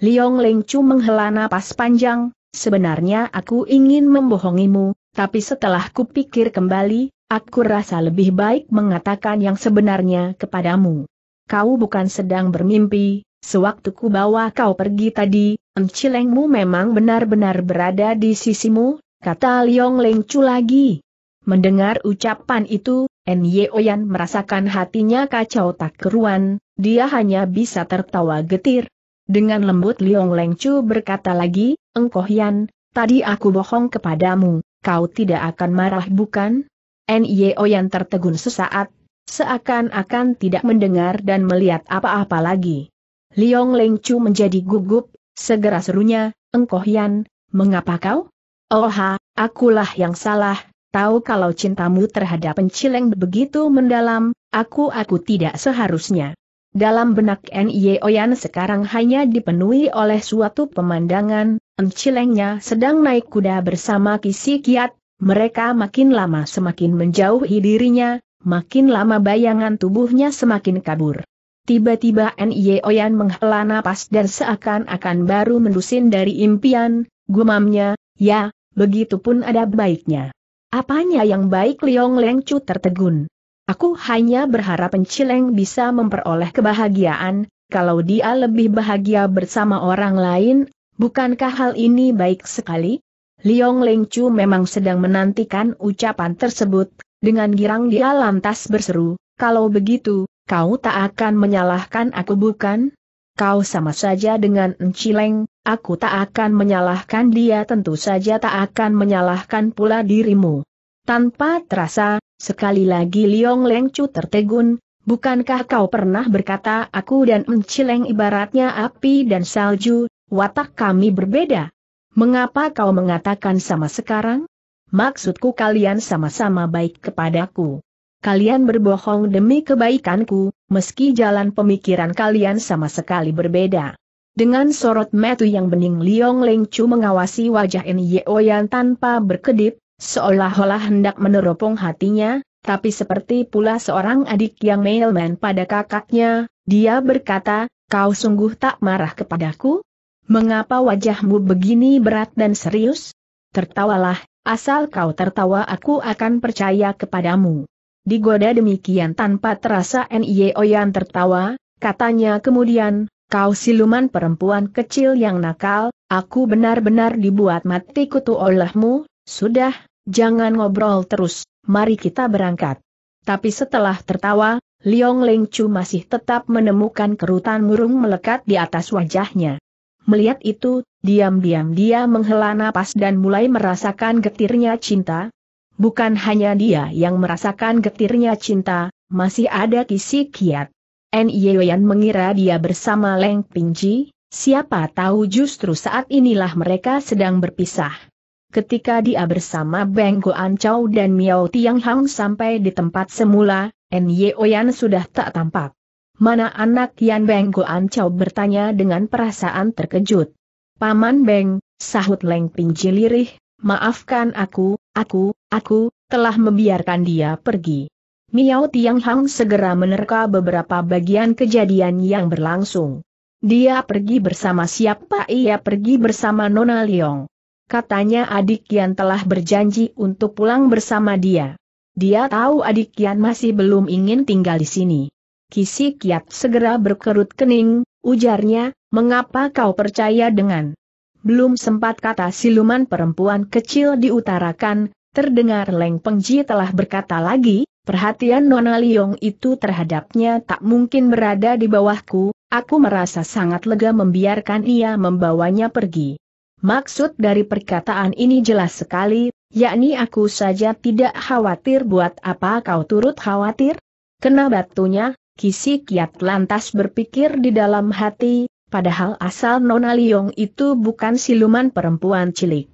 Speaker 1: Liong Leng menghela napas panjang, sebenarnya aku ingin membohongimu, tapi setelah kupikir kembali, aku rasa lebih baik mengatakan yang sebenarnya kepadamu. Kau bukan sedang bermimpi, sewaktu ku bawa kau pergi tadi, emcilengmu memang benar-benar berada di sisimu, kata Liong Leng lagi. Mendengar ucapan itu, Nyeoyan merasakan hatinya kacau tak keruan, dia hanya bisa tertawa getir, dengan lembut Liong Leng berkata lagi, Engkoh Yan, tadi aku bohong kepadamu, kau tidak akan marah bukan? N.Y.O. yang tertegun sesaat, seakan-akan tidak mendengar dan melihat apa-apa lagi. Liong Leng menjadi gugup, segera serunya, Engkoh Yan, mengapa kau? Oh Oha, akulah yang salah, tahu kalau cintamu terhadap pencileng begitu mendalam, aku-aku tidak seharusnya. Dalam benak Nye Oyan sekarang hanya dipenuhi oleh suatu pemandangan, encilengnya sedang naik kuda bersama Kisi Kiat, mereka makin lama semakin menjauhi dirinya, makin lama bayangan tubuhnya semakin kabur. Tiba-tiba Nye Oyan menghela napas dan seakan-akan baru mendusin dari impian, gumamnya, ya, begitu pun ada baiknya. Apanya yang baik Liong Lengcu tertegun. Aku hanya berharap Pencileng bisa memperoleh kebahagiaan, kalau dia lebih bahagia bersama orang lain, bukankah hal ini baik sekali? Liong Lengcu memang sedang menantikan ucapan tersebut, dengan girang dia lantas berseru, kalau begitu, kau tak akan menyalahkan aku bukan? Kau sama saja dengan Encileng, aku tak akan menyalahkan dia tentu saja tak akan menyalahkan pula dirimu. Tanpa terasa, Sekali lagi Liong Leng Chu tertegun, bukankah kau pernah berkata aku dan mencileng ibaratnya api dan salju, watak kami berbeda? Mengapa kau mengatakan sama sekarang? Maksudku kalian sama-sama baik kepadaku. Kalian berbohong demi kebaikanku, meski jalan pemikiran kalian sama sekali berbeda. Dengan sorot metu yang bening Liong Leng Chu mengawasi wajah Nye Oyan tanpa berkedip, Seolah-olah hendak meneropong hatinya, tapi seperti pula seorang adik yang mailman pada kakaknya, dia berkata, kau sungguh tak marah kepadaku? Mengapa wajahmu begini berat dan serius? Tertawalah, asal kau tertawa aku akan percaya kepadamu. Digoda demikian tanpa terasa N.I.O. Oyan tertawa, katanya kemudian, kau siluman perempuan kecil yang nakal, aku benar-benar dibuat mati kutu olehmu, sudah, jangan ngobrol terus, mari kita berangkat. Tapi setelah tertawa, Liong Leng Chu masih tetap menemukan kerutan murung melekat di atas wajahnya. Melihat itu, diam-diam dia menghela napas dan mulai merasakan getirnya cinta. Bukan hanya dia yang merasakan getirnya cinta, masih ada kisi kiat. N.I.Yan mengira dia bersama Leng Pingji, siapa tahu justru saat inilah mereka sedang berpisah ketika dia bersama Beng Goan Chow dan Miao Tiang Hang sampai di tempat semula, Nye Oyan sudah tak tampak. Mana anak Yan Beng Goan Chow bertanya dengan perasaan terkejut. Paman Beng, sahut Leng Pingci lirih, maafkan aku, aku, aku, telah membiarkan dia pergi. Miao Tiang Hang segera menerka beberapa bagian kejadian yang berlangsung. Dia pergi bersama siapa ia pergi bersama Nona Leong. Katanya adik Kian telah berjanji untuk pulang bersama dia. Dia tahu adik Kian masih belum ingin tinggal di sini. Kisi Kiat segera berkerut kening, ujarnya, mengapa kau percaya dengan? Belum sempat kata siluman perempuan kecil diutarakan, terdengar Leng Pengji telah berkata lagi, perhatian Nona Liong itu terhadapnya tak mungkin berada di bawahku, aku merasa sangat lega membiarkan ia membawanya pergi. Maksud dari perkataan ini jelas sekali, yakni aku saja tidak khawatir buat apa kau turut khawatir? Kena batunya, Kisi Kiat lantas berpikir di dalam hati, padahal asal Nona Liong itu bukan siluman perempuan cilik.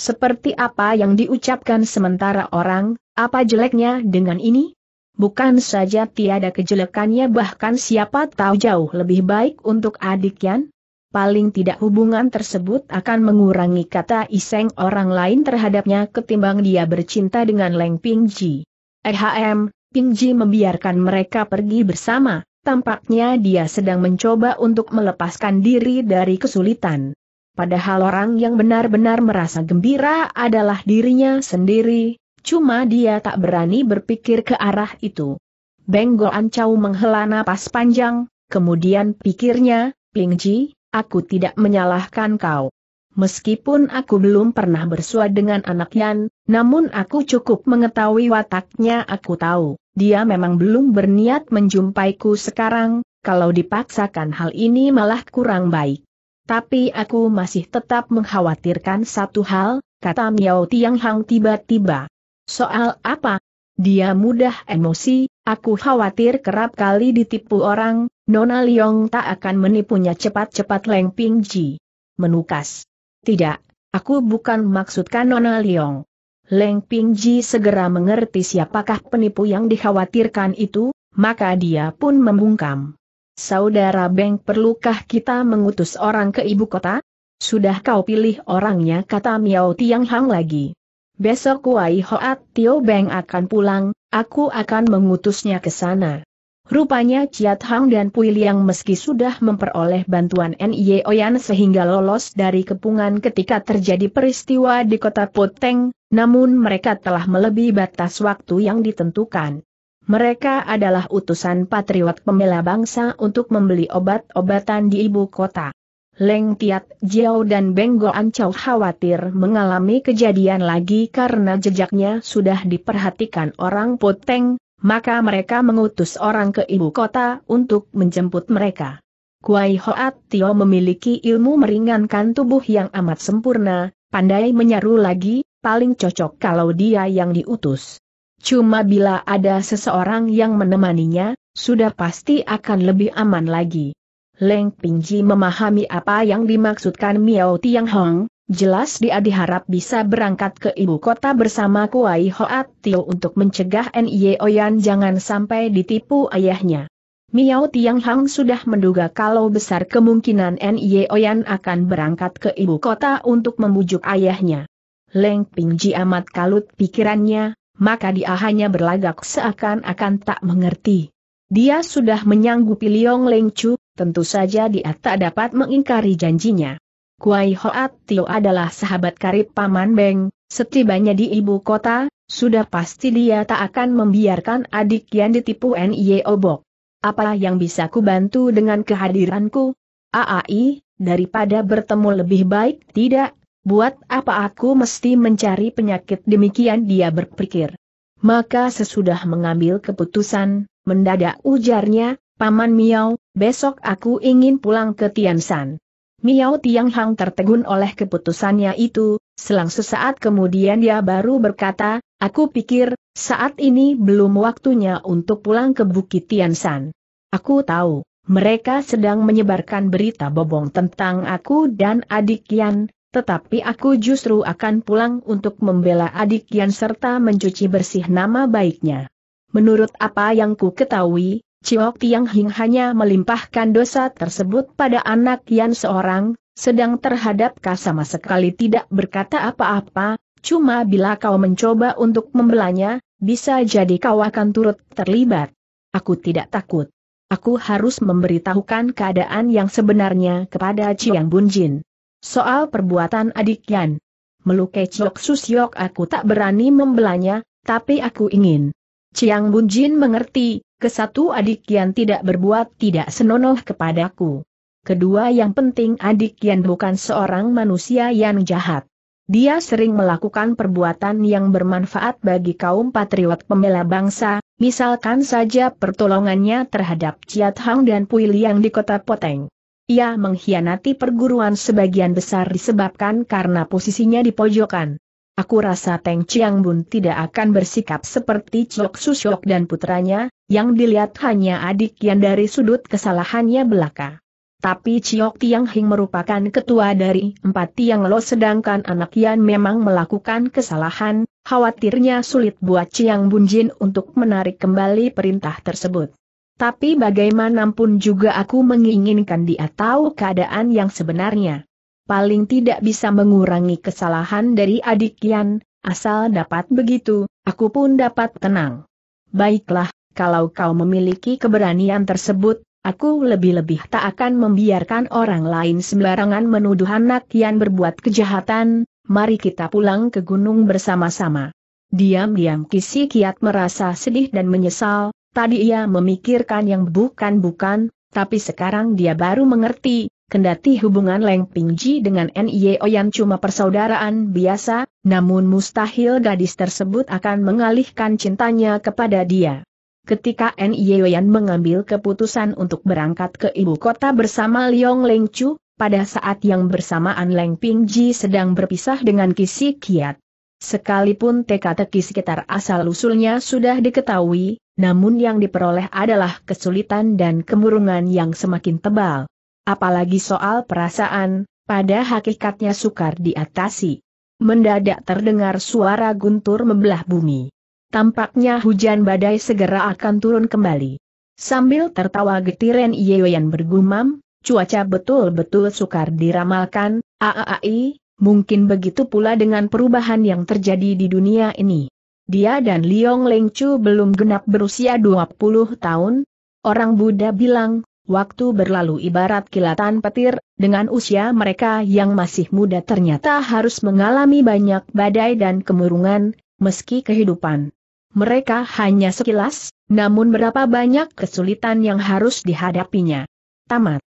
Speaker 1: Seperti apa yang diucapkan sementara orang, apa jeleknya dengan ini? Bukan saja tiada kejelekannya bahkan siapa tahu jauh lebih baik untuk adik Yan? paling tidak hubungan tersebut akan mengurangi kata iseng orang lain terhadapnya ketimbang dia bercinta dengan Leng Pingji. EHM, Pingji membiarkan mereka pergi bersama, tampaknya dia sedang mencoba untuk melepaskan diri dari kesulitan. Padahal orang yang benar-benar merasa gembira adalah dirinya sendiri, cuma dia tak berani berpikir ke arah itu. Beng Goan menghela napas panjang, kemudian pikirnya, Ping Ji, aku tidak menyalahkan kau. Meskipun aku belum pernah bersua dengan anak Yan, namun aku cukup mengetahui wataknya aku tahu, dia memang belum berniat menjumpaiku sekarang, kalau dipaksakan hal ini malah kurang baik. Tapi aku masih tetap mengkhawatirkan satu hal, kata Miao Tiang Hang tiba-tiba. Soal apa? Dia mudah emosi, aku khawatir kerap kali ditipu orang, Nona Liong tak akan menipunya cepat-cepat Leng Ping Ji. Menukas. Tidak, aku bukan maksudkan Nona Liong. Leng Ping Ji segera mengerti siapakah penipu yang dikhawatirkan itu, maka dia pun membungkam. Saudara Beng perlukah kita mengutus orang ke ibu kota? Sudah kau pilih orangnya kata Miao Tiang Hang lagi. Besok Wai Hoat Tio Beng akan pulang, aku akan mengutusnya ke sana. Rupanya Ciat Hang dan Pui Liang meski sudah memperoleh bantuan N.I.E. Oyan sehingga lolos dari kepungan ketika terjadi peristiwa di kota Puteng, namun mereka telah melebihi batas waktu yang ditentukan. Mereka adalah utusan patriot pembela bangsa untuk membeli obat-obatan di ibu kota. Leng Tiat Jiao dan Beng Goan Chow khawatir mengalami kejadian lagi karena jejaknya sudah diperhatikan orang Puteng maka mereka mengutus orang ke ibu kota untuk menjemput mereka. Kuai Hoat Tio memiliki ilmu meringankan tubuh yang amat sempurna, pandai menyaru lagi, paling cocok kalau dia yang diutus. Cuma bila ada seseorang yang menemaninya, sudah pasti akan lebih aman lagi. Leng Pingji memahami apa yang dimaksudkan Miao Tiang Hong, Jelas dia diharap bisa berangkat ke ibu kota bersama Kuai Hoat Tio untuk mencegah Nye Oyan jangan sampai ditipu ayahnya. Miao Tiang Hang sudah menduga kalau besar kemungkinan Nye Oyan akan berangkat ke ibu kota untuk membujuk ayahnya. Leng Pingji amat kalut pikirannya, maka dia hanya berlagak seakan-akan tak mengerti. Dia sudah menyanggupi Liong Leng Chu, tentu saja dia tak dapat mengingkari janjinya. Kuai Hoat Tio adalah sahabat karib Paman Beng, setibanya di ibu kota, sudah pasti dia tak akan membiarkan adik yang ditipu NIE Obok. Apa yang bisa ku bantu dengan kehadiranku? AAI, daripada bertemu lebih baik tidak, buat apa aku mesti mencari penyakit demikian dia berpikir. Maka sesudah mengambil keputusan, mendadak ujarnya, Paman Miao, besok aku ingin pulang ke Tiansan. Miao Tiang Hang tertegun oleh keputusannya itu, selang sesaat kemudian dia baru berkata, aku pikir, saat ini belum waktunya untuk pulang ke Bukit Tiansan. Aku tahu, mereka sedang menyebarkan berita bobong tentang aku dan adik Yan, tetapi aku justru akan pulang untuk membela adik Yan serta mencuci bersih nama baiknya. Menurut apa yang ku ketahui, Ciok Tiang Hing hanya melimpahkan dosa tersebut pada anak Yan seorang, sedang terhadap Ka sama sekali tidak berkata apa-apa, cuma bila kau mencoba untuk membelanya, bisa jadi kau akan turut terlibat. Aku tidak takut. Aku harus memberitahukan keadaan yang sebenarnya kepada Ciang Bunjin. Soal perbuatan adik Yan. Melukai Ciok Susyok aku tak berani membelanya, tapi aku ingin. Ciang Bunjin mengerti, kesatu adik yang tidak berbuat tidak senonoh kepadaku. Kedua yang penting adik yang bukan seorang manusia yang jahat. Dia sering melakukan perbuatan yang bermanfaat bagi kaum patriot pembela bangsa, misalkan saja pertolongannya terhadap Ciat Hang dan Pui Liang di kota Poteng. Ia mengkhianati perguruan sebagian besar disebabkan karena posisinya di pojokan. Aku rasa Teng Chiang Bun tidak akan bersikap seperti Chok Susyok dan putranya, yang dilihat hanya adik yang dari sudut kesalahannya belaka. Tapi Chok Tiang Hing merupakan ketua dari empat Tiang Lo sedangkan anak Yan memang melakukan kesalahan, khawatirnya sulit buat Chiang Bun Jin untuk menarik kembali perintah tersebut. Tapi bagaimanapun juga aku menginginkan dia tahu keadaan yang sebenarnya paling tidak bisa mengurangi kesalahan dari adik Yan, asal dapat begitu, aku pun dapat tenang. Baiklah, kalau kau memiliki keberanian tersebut, aku lebih-lebih tak akan membiarkan orang lain sembarangan menuduh anak Yan berbuat kejahatan, mari kita pulang ke gunung bersama-sama. Diam-diam Kisi Kiat merasa sedih dan menyesal, tadi ia memikirkan yang bukan-bukan, tapi sekarang dia baru mengerti, Kendati hubungan Leng Pingji dengan N.I.E. Oyan cuma persaudaraan biasa, namun mustahil gadis tersebut akan mengalihkan cintanya kepada dia. Ketika N.I.E. Oyan mengambil keputusan untuk berangkat ke ibu kota bersama Liong Leng Chu, pada saat yang bersamaan Leng Pingji sedang berpisah dengan Kisi Kiat. Sekalipun teka-teki sekitar asal-usulnya sudah diketahui, namun yang diperoleh adalah kesulitan dan kemurungan yang semakin tebal. Apalagi soal perasaan, pada hakikatnya sukar diatasi. Mendadak terdengar suara guntur membelah bumi. Tampaknya hujan badai segera akan turun kembali. Sambil tertawa getiren Yeoyan bergumam, cuaca betul-betul sukar diramalkan, AAI, mungkin begitu pula dengan perubahan yang terjadi di dunia ini. Dia dan Liong Lengchu belum genap berusia 20 tahun, orang Buddha bilang, Waktu berlalu ibarat kilatan petir, dengan usia mereka yang masih muda ternyata harus mengalami banyak badai dan kemurungan, meski kehidupan mereka hanya sekilas, namun berapa banyak kesulitan yang harus dihadapinya. Tamat.